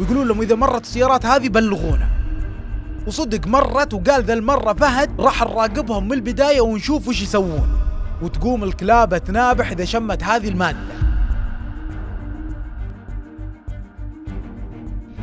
ويقولون لهم اذا مرت السيارات هذه بلغونا وصدق مرت وقال ذا المرة فهد راح نراقبهم من البداية ونشوف وش يسوون وتقوم الكلاب تنابح إذا شمت هذه المادة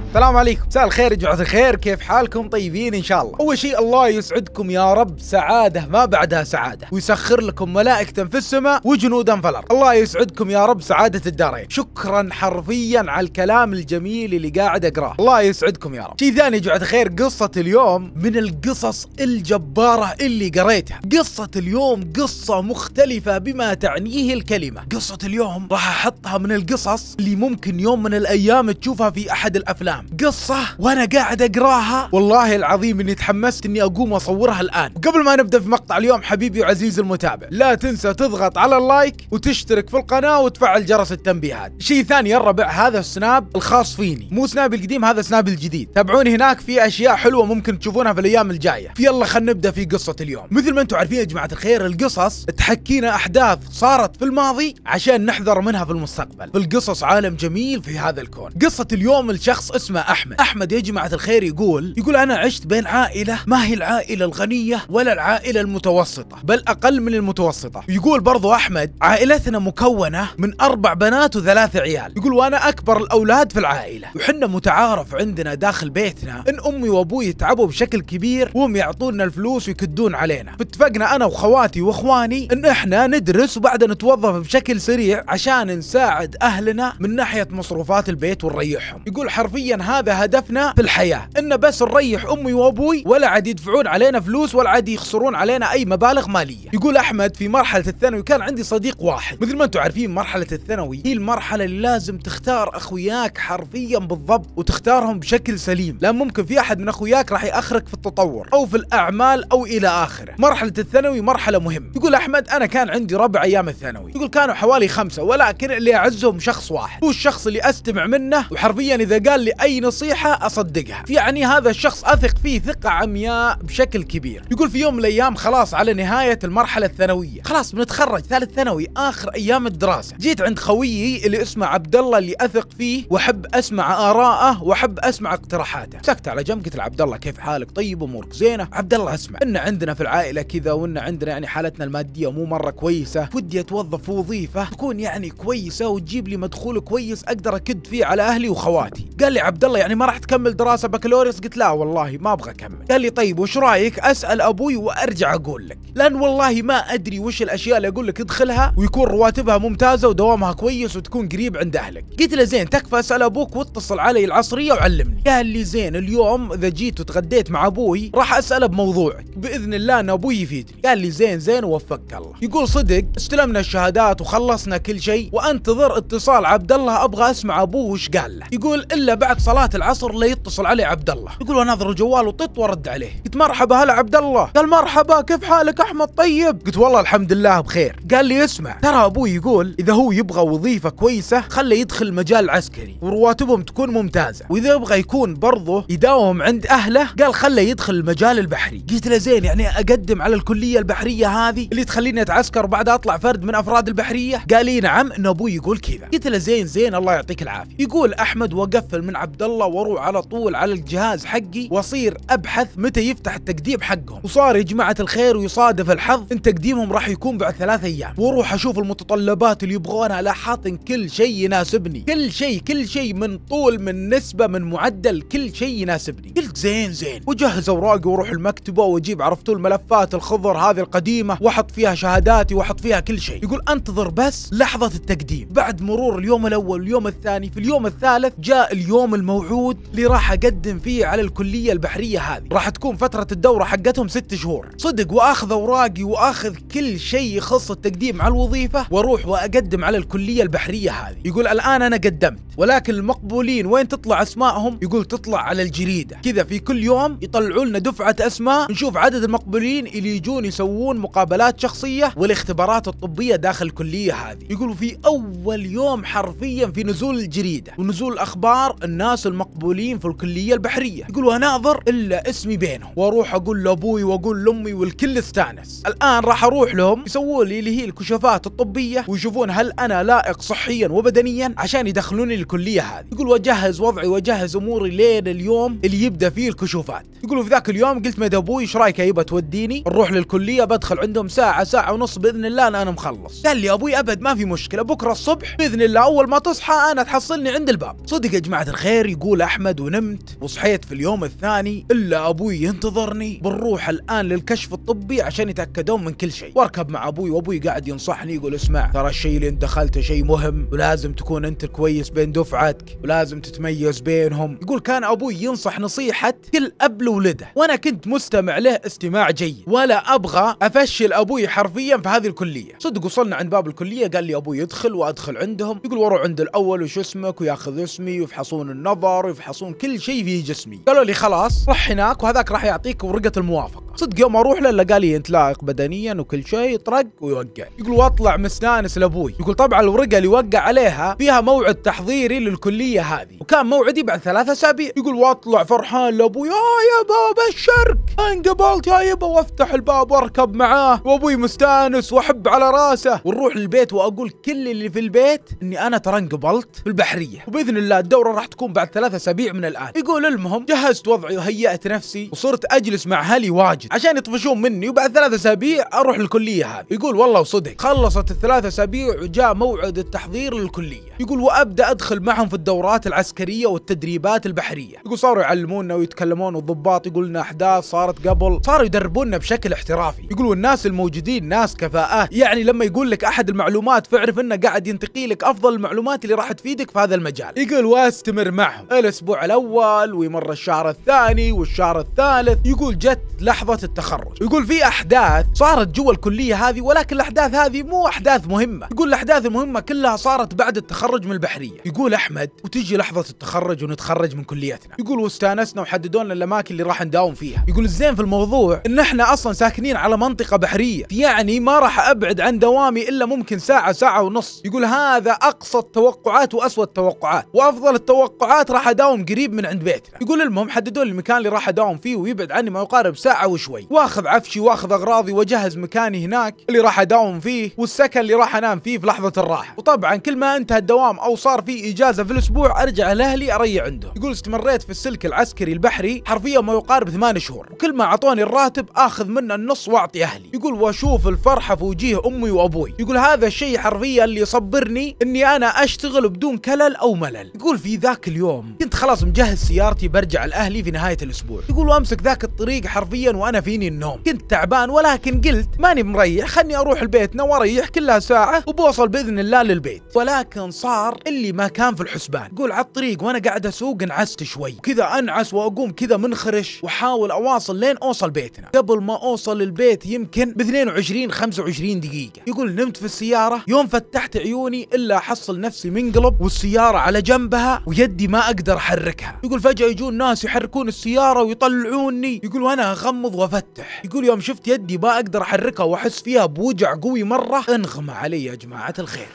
السلام عليكم مساء الخير يا جماعه الخير كيف حالكم طيبين ان شاء الله اول شيء الله يسعدكم يا رب سعاده ما بعدها سعاده ويسخر لكم ملائكه في السماء وجنودا في الارض الله يسعدكم يا رب سعاده الدارين شكرا حرفيا على الكلام الجميل اللي قاعد اقراه الله يسعدكم يا رب شيء ثاني يا جماعه الخير قصه اليوم من القصص الجباره اللي قريتها قصه اليوم قصه مختلفه بما تعنيه الكلمه قصه اليوم راح احطها من القصص اللي ممكن يوم من الايام تشوفها في احد الافلام انام قصة وانا قاعد اقراها والله العظيم اني تحمست اني اقوم واصورها الان وقبل ما نبدا في مقطع اليوم حبيبي وعزيزي المتابع لا تنسى تضغط على اللايك وتشترك في القناة وتفعل جرس التنبيهات شيء ثاني يا الربع هذا السناب الخاص فيني مو سناب القديم هذا سناب الجديد تابعوني هناك في اشياء حلوة ممكن تشوفونها في الايام الجاية يلا خلينا نبدا في قصة اليوم مثل ما انتم عارفين يا جماعة الخير القصص تحكينا احداث صارت في الماضي عشان نحذر منها في المستقبل القصص عالم جميل في هذا الكون قصة اليوم الشخص اسمه اسمه احمد احمد يا جماعه الخير يقول يقول انا عشت بين عائله ما هي العائله الغنيه ولا العائله المتوسطه بل اقل من المتوسطه يقول برضو احمد عائلتنا مكونه من اربع بنات وثلاث عيال يقول وانا اكبر الاولاد في العائله وحنا متعارف عندنا داخل بيتنا ان امي وابوي يتعبوا بشكل كبير وهم يعطونا الفلوس ويكدون علينا فاتفقنا انا وخواتي واخواني ان احنا ندرس وبعدها نتوظف بشكل سريع عشان نساعد اهلنا من ناحيه مصروفات البيت ونريحهم يقول حرفيا كان هذا هدفنا في الحياة إن بس نريح أمي وأبوي ولا عاد يدفعون علينا فلوس ولا عاد يخسرون علينا أي مبالغ مالية يقول أحمد في مرحلة الثانوي كان عندي صديق واحد مثل ما أنتم عارفين مرحلة الثانوي هي المرحلة اللي لازم تختار أخوياك حرفيا بالضبط وتختارهم بشكل سليم لأن ممكن في أحد من أخوياك راح يأخرك في التطور أو في الأعمال أو إلى آخره مرحلة الثانوي مرحلة مهمة يقول أحمد أنا كان عندي ربع أيام الثانوي يقول كانوا حوالي خمسة ولكن اللي أعزهم شخص واحد هو الشخص اللي أستمع منه وحرفيا إذا قال لي أي اي نصيحه اصدقها يعني هذا الشخص اثق فيه ثقه عمياء بشكل كبير يقول في يوم من الايام خلاص على نهايه المرحله الثانويه خلاص بنتخرج ثالث ثانوي اخر ايام الدراسه جيت عند خويي اللي اسمه عبد الله اللي اثق فيه واحب اسمع اراءه واحب اسمع اقتراحاته سكت على جنب قلت عبد الله كيف حالك طيب امورك زينه عبد الله اسمع ان عندنا في العائله كذا وان عندنا يعني حالتنا الماديه مو مره كويسه ودي اتوظف في وظيفه تكون يعني كويسه وتجيب لي مدخول كويس اقدر اكد فيه على اهلي وخواتي قال لي عبد عبد الله يعني ما راح تكمل دراسه بكالوريوس قلت لا والله ما ابغى اكمل قال لي طيب وش رايك اسال ابوي وارجع اقول لك لان والله ما ادري وش الاشياء اللي اقول لك ادخلها ويكون رواتبها ممتازه ودوامها كويس وتكون قريب عند اهلك قلت له زين تكفى اسال ابوك واتصل علي العصريه وعلمني قال لي زين اليوم اذا جيت وتغديت مع ابوي راح اساله بموضوعك باذن الله ان ابوي يفيدني قال لي زين زين ووفقك الله يقول صدق استلمنا الشهادات وخلصنا كل شيء وانتظر اتصال عبد الله ابغى اسمع ابوه وش قال له يقول الا بعد صلاه العصر ليتصل علي عبد الله يقول اناظر الجوال وطط وارد عليه قلت مرحبا هلا عبد الله قال مرحبا كيف حالك احمد طيب قلت والله الحمد لله بخير قال لي اسمع ترى ابوي يقول اذا هو يبغى وظيفه كويسه خله يدخل المجال العسكري ورواتبهم تكون ممتازه واذا يبغى يكون برضه يداوم عند اهله قال خله يدخل المجال البحري قلت له زين يعني اقدم على الكليه البحريه هذه اللي تخليني اتعسكر بعد اطلع فرد من افراد البحريه قال لي نعم ان ابوي يقول كذا قلت له زين زين الله يعطيك العافيه يقول احمد وقفل من عبد عبد الله واروح على طول على الجهاز حقي واصير ابحث متى يفتح التقديم حقهم وصار يا جماعه الخير ويصادف الحظ ان تقديمهم راح يكون بعد ثلاث ايام واروح اشوف المتطلبات اللي يبغونها لا حاطن كل شيء يناسبني كل شيء كل شيء من طول من نسبه من معدل كل شيء يناسبني قلت زين زين وجهز اوراقي واروح المكتبه واجيب عرفتوا الملفات الخضر هذه القديمه واحط فيها شهاداتي واحط فيها كل شيء يقول انتظر بس لحظه التقديم بعد مرور اليوم الاول واليوم الثاني في اليوم الثالث جاء اليوم الموعود اللي راح اقدم فيه على الكليه البحريه هذه راح تكون فتره الدوره حقتهم ست شهور صدق واخذ اوراقي واخذ كل شيء يخص التقديم على الوظيفه واروح واقدم على الكليه البحريه هذه يقول الان انا قدمت ولكن المقبولين وين تطلع اسمائهم يقول تطلع على الجريده كذا في كل يوم يطلعوا لنا دفعه اسماء نشوف عدد المقبولين اللي يجون يسوون مقابلات شخصيه والاختبارات الطبيه داخل الكليه هذه يقول في اول يوم حرفيا في نزول الجريده ونزول الاخبار الناس الناس المقبولين في الكليه البحريه يقول وناظر الا اسمي بينهم واروح اقول لابوي واقول لامي والكل استانس الان راح اروح لهم يسووا لي اللي هي الكشوفات الطبيه ويشوفون هل انا لائق صحيا وبدنيا عشان يدخلوني الكليه هذه يقول واجهز وضعي واجهز اموري لين اليوم اللي يبدا فيه الكشوفات يقول في ذاك اليوم قلت مد ابوي ايش رايك يبا توديني نروح للكليه بدخل عندهم ساعه ساعه ونص باذن الله انا, أنا مخلص قال لي ابوي ابد ما في مشكله بكره الصبح باذن الله اول ما تصحى انا تحصلني عند الباب صدق يا جماعه الخير غير يقول أحمد ونمت وصحيت في اليوم الثاني إلا أبوي ينتظرني بنروح الآن للكشف الطبي عشان يتأكدون من كل شيء واركب مع أبوي وأبوي قاعد ينصحني يقول اسمع ترى الشيء اللي انت دخلته شيء مهم ولازم تكون أنت كويس بين دفعتك ولازم تتميز بينهم يقول كان أبوي ينصح نصيحة كل أب لولده وأنا كنت مستمع له استماع جيد ولا أبغى أفشل أبوي حرفيا في هذه الكلية صدق وصلنا عند باب الكلية قال لي أبوي يدخل وأدخل عندهم يقول واروح عند الأول وش اسمك وياخذ اسمي ويفحصون النقل نظر ويفحصون كل شيء في جسمي قالوا لي خلاص روح هناك وهذاك راح يعطيك ورقه الموافقه صدق يوم اروح له قال لي انت لائق بدنيا وكل شيء طرق ويوقع يقول واطلع مستانس لابوي يقول طبعا الورقه اللي وقع عليها فيها موعد تحضيري للكليه هذه وكان موعدي بعد ثلاثة اسابيع يقول واطلع فرحان لابوي آه يا يبا بشرك انقبلت يا يبا وافتح الباب واركب معاه وابوي مستانس واحب على راسه ونروح للبيت واقول كل اللي في البيت اني انا ترى انقبلت في البحريه وباذن الله الدوره راح تكون بعد ثلاثة اسابيع من الان يقول المهم جهزت وضعي وهيأت نفسي وصرت اجلس مع اهلي واجد عشان يطفشون مني وبعد ثلاثة اسابيع اروح الكليه هذه يقول والله وصدق خلصت الثلاثة اسابيع وجاء موعد التحضير للكليه يقول وابدا ادخل معهم في الدورات العسكريه والتدريبات البحريه يقول صاروا يعلمونا ويتكلمون والضباط يقول لنا احداث صارت قبل صاروا يدربونا بشكل احترافي يقول والناس الموجودين ناس كفاءات يعني لما يقول لك احد المعلومات فاعرف انه قاعد ينتقي لك افضل المعلومات اللي راح تفيدك في هذا المجال يقول واستمر معه معهم الاسبوع الاول ويمر الشهر الثاني والشهر الثالث يقول جت لحظه التخرج يقول في احداث صارت جوا الكليه هذه ولكن الاحداث هذه مو احداث مهمه يقول الاحداث المهمه كلها صارت بعد التخرج من البحريه يقول احمد وتجي لحظه التخرج ونتخرج من كليتنا يقول واستانسنا وحددوا لنا الاماكن اللي راح نداوم فيها يقول الزين في الموضوع ان احنا اصلا ساكنين على منطقه بحريه يعني ما راح ابعد عن دوامي الا ممكن ساعه ساعه ونص يقول هذا اقصى التوقعات واسوأ التوقعات وافضل التوقعات ساعات راح اداوم قريب من عند بيتنا يقول المهم حددوا لي المكان اللي راح اداوم فيه ويبعد عني ما يقارب ساعه وشوي واخذ عفشي واخذ اغراضي واجهز مكاني هناك اللي راح اداوم فيه والسكن اللي راح انام فيه في لحظه الراحه وطبعا كل ما انتهى الدوام او صار في اجازه في الاسبوع ارجع لاهلي اريع عنده يقول استمريت في السلك العسكري البحري حرفيا ما يقارب ثمان شهور وكل ما اعطوني الراتب اخذ منه النص واعطي اهلي يقول واشوف الفرحه في وجوه امي وابوي يقول هذا الشيء حرفيا اللي يصبرني اني انا اشتغل بدون كلل او ملل يقول في ذاك اليوم اليوم كنت خلاص مجهز سيارتي برجع الاهلي في نهايه الاسبوع يقول امسك ذاك الطريق حرفيا وانا فيني النوم كنت تعبان ولكن قلت ماني مريح خلني اروح لبيتنا واريح كلها ساعه وبوصل باذن الله للبيت ولكن صار اللي ما كان في الحسبان يقول على الطريق وانا قاعد اسوق انعست شوي كذا انعس واقوم كذا منخرش واحاول اواصل لين اوصل بيتنا قبل ما اوصل البيت يمكن ب 22 25 دقيقه يقول نمت في السياره يوم فتحت عيوني الا احصل نفسي منقلب والسياره على جنبها ويدي ما اقدر احركها يقول فجاه يجون ناس يحركون السياره ويطلعوني يقول وانا اغمض وافتح يقول يوم شفت يدي ما اقدر احركها واحس فيها بوجع قوي مره انغمى علي يا جماعه الخير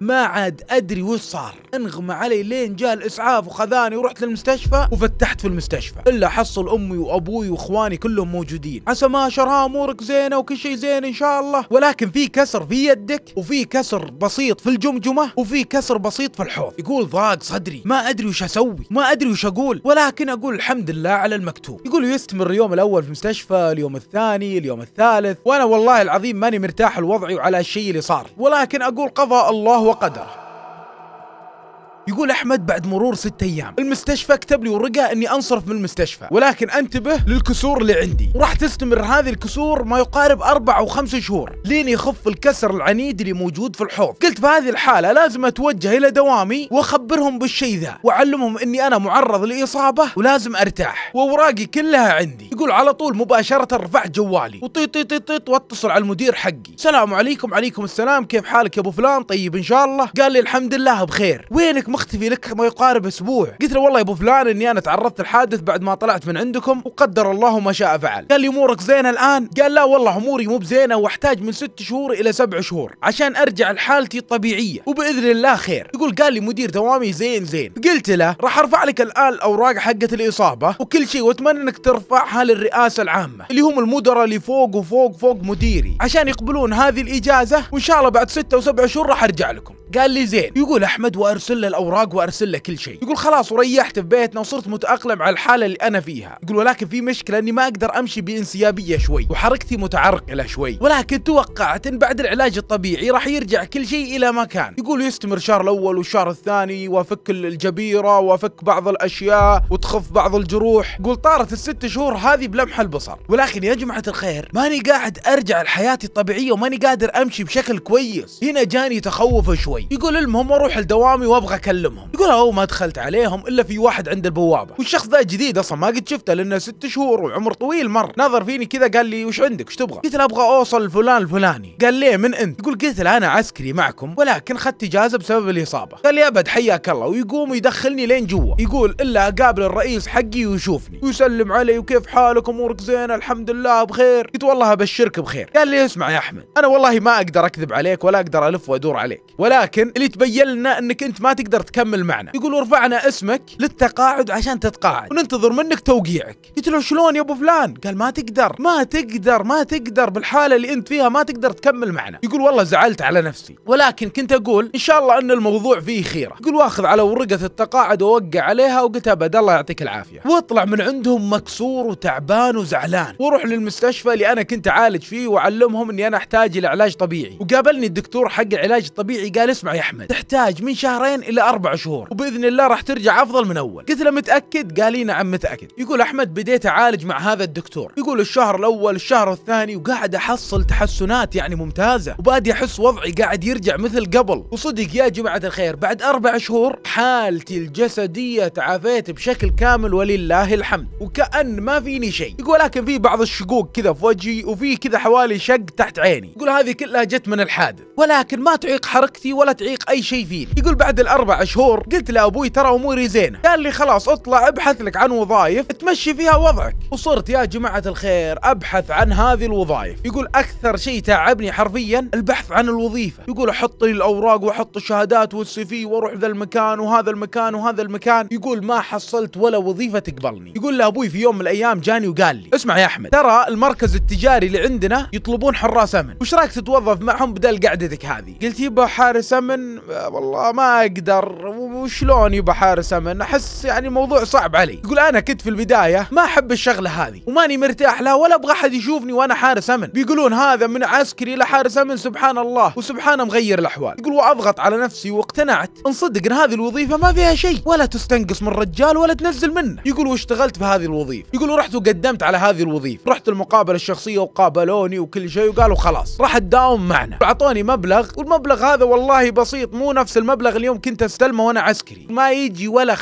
ما عاد ادري وش صار انغمى علي لين جاء الاسعاف وخذاني ورحت للمستشفى وفتحت في المستشفى الا حصل امي وابوي واخواني كلهم موجودين عسى ما شرها امورك زينه وكل شيء زين ان شاء الله ولكن في كسر في يدك وفي كسر بسيط في الجمجمه وفي كسر بسيط في الحوض يقول ضاق صدري ما ادري وش اسوي ما ادري وش اقول ولكن اقول الحمد لله على المكتوب يقول يستمر اليوم الاول في المستشفى اليوم الثاني اليوم الثالث وانا والله العظيم ماني مرتاح لوضعي وعلى الشيء اللي صار ولكن اقول قضاء الله وقدره يقول احمد بعد مرور ست ايام المستشفى كتب لي ورقه اني انصرف من المستشفى ولكن انتبه للكسور اللي عندي وراح تستمر هذه الكسور ما يقارب اربع او خمس شهور لين يخف الكسر العنيد اللي موجود في الحوض قلت في هذه الحاله لازم اتوجه الى دوامي واخبرهم بالشيء ذا واعلمهم اني انا معرض لاصابه ولازم ارتاح واوراقي كلها عندي يقول على طول مباشره رفعت جوالي وطيط طيط طيط واتصل على المدير حقي السلام عليكم عليكم السلام كيف حالك يا ابو فلان طيب ان شاء الله قال لي الحمد لله بخير وينك مختفي لك ما يقارب اسبوع قلت له والله يا ابو فلان اني انا تعرضت لحادث بعد ما طلعت من عندكم وقدر الله ما شاء فعل قال لي امورك زينه الان قال لا والله اموري مو بزينه واحتاج من ست شهور الى سبع شهور عشان ارجع لحالتي الطبيعيه وباذن الله خير يقول قال لي مدير دوامي زين زين قلت له راح ارفع لك الان الاوراق حقه الاصابه وكل شيء واتمنى انك ترفعها للرئاسه العامه اللي هم المدراء اللي فوق وفوق فوق مديري عشان يقبلون هذه الاجازه وان شاء الله بعد ستة وسبع شهور راح ارجع لكم قال لي زين يقول احمد وارسل له الاوراق وارسل له كل شيء يقول خلاص وريحت في بيتنا وصرت متاقلم على الحاله اللي انا فيها يقول ولكن في مشكله اني ما اقدر امشي بانسيابيه شوي وحركتي متعرقله شوي ولكن توقعت ان بعد العلاج الطبيعي راح يرجع كل شيء الى ما كان يقول يستمر الشهر الاول والشهر الثاني وافك الجبيره وافك بعض الاشياء وتخف بعض الجروح يقول طارت الست شهور هذه بلمح البصر ولكن يا جماعه الخير ماني قاعد ارجع لحياتي الطبيعيه وماني قادر امشي بشكل كويس هنا جاني تخوف شوي شوي يقول المهم واروح لدوامي وابغى اكلمهم يقول او ما دخلت عليهم الا في واحد عند البوابه والشخص ذا جديد اصلا ما قد شفته لانه ست شهور وعمر طويل مر نظر فيني كذا قال لي وش عندك وش تبغى قلت له ابغى اوصل لفلان الفلاني قال ليه من انت يقول قلت له انا عسكري معكم ولكن اخذت اجازه بسبب الاصابه قال لي ابد حياك الله ويقوم يدخلني لين جوا يقول الا اقابل الرئيس حقي ويشوفني ويسلم علي وكيف حالك امورك زينه الحمد لله بخير قلت والله ابشرك بخير قال لي اسمع يا احمد انا والله ما اقدر اكذب عليك ولا اقدر الف وادور عليك ولكن ولكن اللي تبين لنا انك انت ما تقدر تكمل معنا يقول رفعنا اسمك للتقاعد عشان تتقاعد وننتظر منك توقيعك قلت له شلون يا ابو فلان قال ما تقدر ما تقدر ما تقدر بالحاله اللي انت فيها ما تقدر تكمل معنا يقول والله زعلت على نفسي ولكن كنت اقول ان شاء الله ان الموضوع فيه خيره يقول واخذ على ورقه التقاعد ووقع عليها وقلت ابد الله يعطيك العافيه واطلع من عندهم مكسور وتعبان وزعلان واروح للمستشفى اللي انا كنت اعالج فيه واعلمهم اني انا احتاج الى علاج طبيعي وقابلني الدكتور حق العلاج الطبيعي قال اسمع يا احمد تحتاج من شهرين الى اربع شهور وباذن الله راح ترجع افضل من اول قلت له متاكد قال لي نعم متاكد يقول احمد بديت اعالج مع هذا الدكتور يقول الشهر الاول الشهر الثاني وقاعد احصل تحسنات يعني ممتازه وبادي احس وضعي قاعد يرجع مثل قبل وصدق يا جماعه الخير بعد اربع شهور حالتي الجسديه تعافيت بشكل كامل ولله الحمد وكأن ما فيني شيء يقول لكن في بعض الشقوق كذا في وجهي وفي كذا حوالي شق تحت عيني يقول هذه كلها جت من الحادث ولكن ما تعيق حركتي ولا ولا تعيق اي شيء فيني يقول بعد الاربع شهور قلت لابوي ترى اموري زينه قال لي خلاص اطلع ابحث لك عن وظائف تمشي فيها وضعك وصرت يا جماعه الخير ابحث عن هذه الوظائف يقول اكثر شيء تعبني حرفيا البحث عن الوظيفه يقول احط لي الاوراق واحط الشهادات والسي في واروح ذا المكان وهذا المكان وهذا المكان يقول ما حصلت ولا وظيفه تقبلني يقول لابوي في يوم من الايام جاني وقال لي اسمع يا احمد ترى المركز التجاري اللي عندنا يطلبون حراس امن وش رايك تتوظف معهم بدل قعدتك هذه قلت يبا حارس سمن والله ما اقدر وشلون يبى حارس سمن احس يعني الموضوع صعب علي يقول انا كنت في البدايه ما احب الشغله هذه وماني مرتاح لها ولا ابغى احد يشوفني وانا حارس سمن بيقولون هذا من عسكري لحارس امن سبحان الله وسبحانه مغير الاحوال يقول واضغط على نفسي واقتنعت انصدق ان هذه الوظيفه ما فيها شيء ولا تستنقص من رجال ولا تنزل منه يقول واشتغلت في هذه الوظيفه يقول ورحت وقدمت على هذه الوظيفه رحت المقابله الشخصيه وقابلوني وكل شيء وقالوا خلاص راح تداوم معنا اعطوني مبلغ والمبلغ هذا والله والله بسيط مو نفس المبلغ اليوم كنت استلمه وانا عسكري ما يجي ولا 25%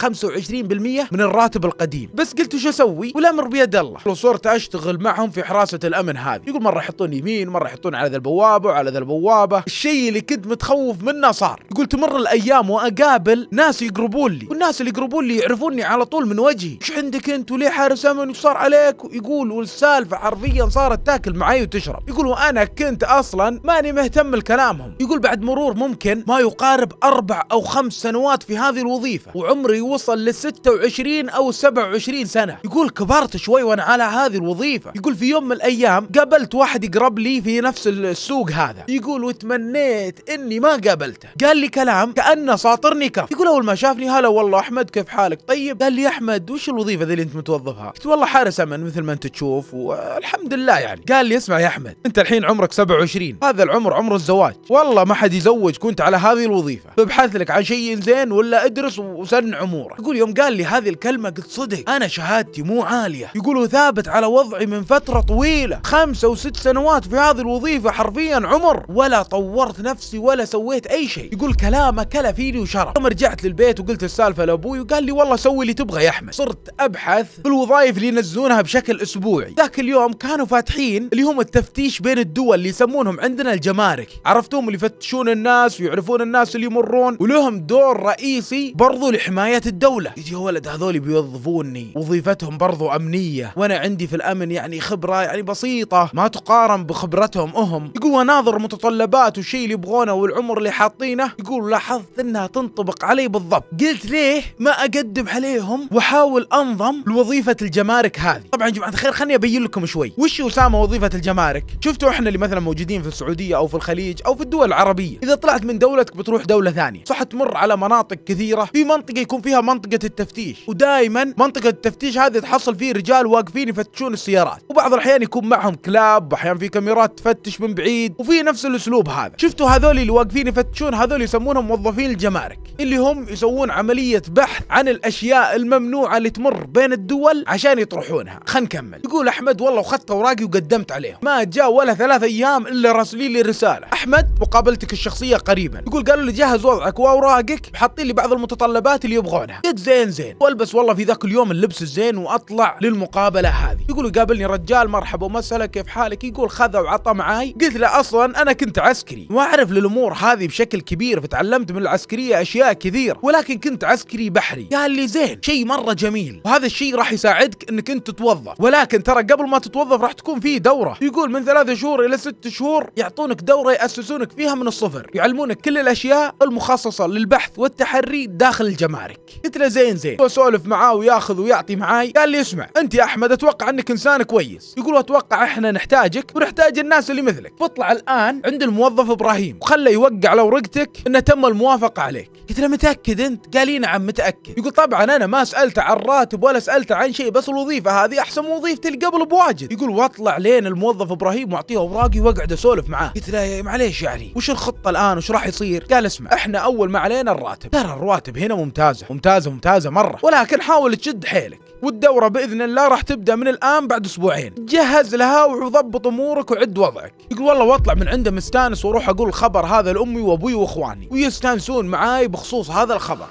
من الراتب القديم بس قلت وش اسوي والامر بيد الله وصرت اشتغل معهم في حراسه الامن هذه يقول مره يحطون يمين مره يحطون على ذا البوابه وعلى ذا البوابه الشيء اللي كنت متخوف منه صار يقول تمر الايام واقابل ناس يقربون لي والناس اللي يقربون لي يعرفوني على طول من وجهي ايش عندك انت وليه حارس امن وش صار عليك يقول والسالفه حرفيا صارت تاكل معي وتشرب يقول وانا كنت اصلا ماني مهتم لكلامهم يقول بعد مرور ممكن يمكن ما يقارب أربع أو خمس سنوات في هذه الوظيفة وعمري وصل ل 26 أو 27 سنة يقول كبرت شوي وأنا على هذه الوظيفة يقول في يوم من الأيام قابلت واحد يقرب لي في نفس السوق هذا يقول وتمنيت إني ما قابلته قال لي كلام كأنه ساطرني كف يقول أول ما شافني هلا والله أحمد كيف حالك طيب قال لي أحمد وش الوظيفة ذي اللي أنت متوظفها قلت والله حارس أمن مثل ما أنت تشوف والحمد لله يعني قال لي اسمع يا أحمد أنت الحين عمرك 27 هذا العمر عمر الزواج والله ما حد يزوجك وانت انت على هذه الوظيفه ببحث لك عن شيء زين ولا ادرس وسن عمورك يقول يوم قال لي هذه الكلمه قلت صدق انا شهادتي مو عاليه يقول وثابت على وضعي من فتره طويله خمسة وست سنوات في هذه الوظيفه حرفيا عمر ولا طورت نفسي ولا سويت اي شيء يقول كلامه كلا فيني وشرف يوم رجعت للبيت وقلت السالفه لابوي وقال لي والله سوي اللي تبغى يا احمد صرت ابحث في الوظائف اللي ينزلونها بشكل اسبوعي ذاك اليوم كانوا فاتحين اللي هم التفتيش بين الدول اللي يسمونهم عندنا الجمارك عرفتهم اللي يفتشون الناس ويعرفون الناس اللي يمرون ولهم دور رئيسي برضو لحماية الدولة يجي يا ولد هذول بيوظفوني وظيفتهم برضو أمنية وأنا عندي في الأمن يعني خبرة يعني بسيطة ما تقارن بخبرتهم أهم يقول وناظر متطلبات والشيء اللي يبغونه والعمر اللي حاطينه يقول لاحظت أنها تنطبق علي بالضبط قلت ليه ما أقدم عليهم وأحاول أنظم لوظيفة الجمارك هذه طبعا يا جماعة الخير خليني أبين لكم شوي وش أسامة وظيفة الجمارك شفتوا إحنا اللي مثلا موجودين في السعودية أو في الخليج أو في الدول العربية إذا طلعت من من دولتك بتروح دوله ثانيه صح تمر على مناطق كثيره في منطقه يكون فيها منطقه التفتيش ودائما منطقه التفتيش هذه تحصل فيه رجال واقفين يفتشون السيارات وبعض الاحيان يكون معهم كلاب واحيانا في كاميرات تفتش من بعيد وفي نفس الاسلوب هذا شفتوا هذول اللي واقفين يفتشون هذول يسمونهم موظفين الجمارك اللي هم يسوون عمليه بحث عن الاشياء الممنوعه اللي تمر بين الدول عشان يطرحونها خلينا نكمل يقول احمد والله اخذت اوراقي وقدمت عليهم ما جاء ولا ثلاث ايام الا راسلين لي رساله احمد مقابلتك الشخصيه قريبه تقريبا يقول قالوا لي جهز وضعك واوراقك حاطين لي بعض المتطلبات اللي يبغونها قلت زين زين والبس والله في ذاك اليوم اللبس الزين واطلع للمقابله هذه يقول قابلني رجال مرحبا ومسهلا كيف حالك يقول خذ وعطى معاي قلت له اصلا انا كنت عسكري واعرف للامور هذه بشكل كبير فتعلمت من العسكريه اشياء كثير ولكن كنت عسكري بحري قال لي زين شيء مره جميل وهذا الشيء راح يساعدك انك انت تتوظف ولكن ترى قبل ما تتوظف راح تكون في دوره يقول من ثلاثة شهور الى ست شهور يعطونك دوره ياسسونك فيها من الصفر يعلمونك لك كل الاشياء المخصصه للبحث والتحري داخل الجمارك قلت له زين زين واسولف معاه وياخذ ويعطي معاي قال لي اسمع انت يا احمد اتوقع انك انسان كويس يقول اتوقع احنا نحتاجك ونحتاج الناس اللي مثلك فاطلع الان عند الموظف ابراهيم وخله يوقع على ورقتك انه تم الموافقه عليك قلت له متاكد انت قال لي نعم متاكد يقول طبعا انا ما سالته عن راتب ولا سالته عن شيء بس الوظيفه هذه احسن من وظيفتي اللي قبل بواجد يقول واطلع لين الموظف ابراهيم واعطيه اوراقي واقعد اسولف معاه قلت له معليش يعني وش الخطه الان وش راح يصير قال اسمع احنا اول ما علينا الراتب ترى الرواتب هنا ممتازه ممتازه ممتازه مره ولكن حاول تشد حيلك والدورة بإذن الله راح تبدأ من الآن بعد أسبوعين جهز لها وضبط أمورك وعد وضعك يقول والله واطلع من عنده مستانس واروح أقول الخبر هذا لأمي وأبوي وإخواني ويستانسون معاي بخصوص هذا الخبر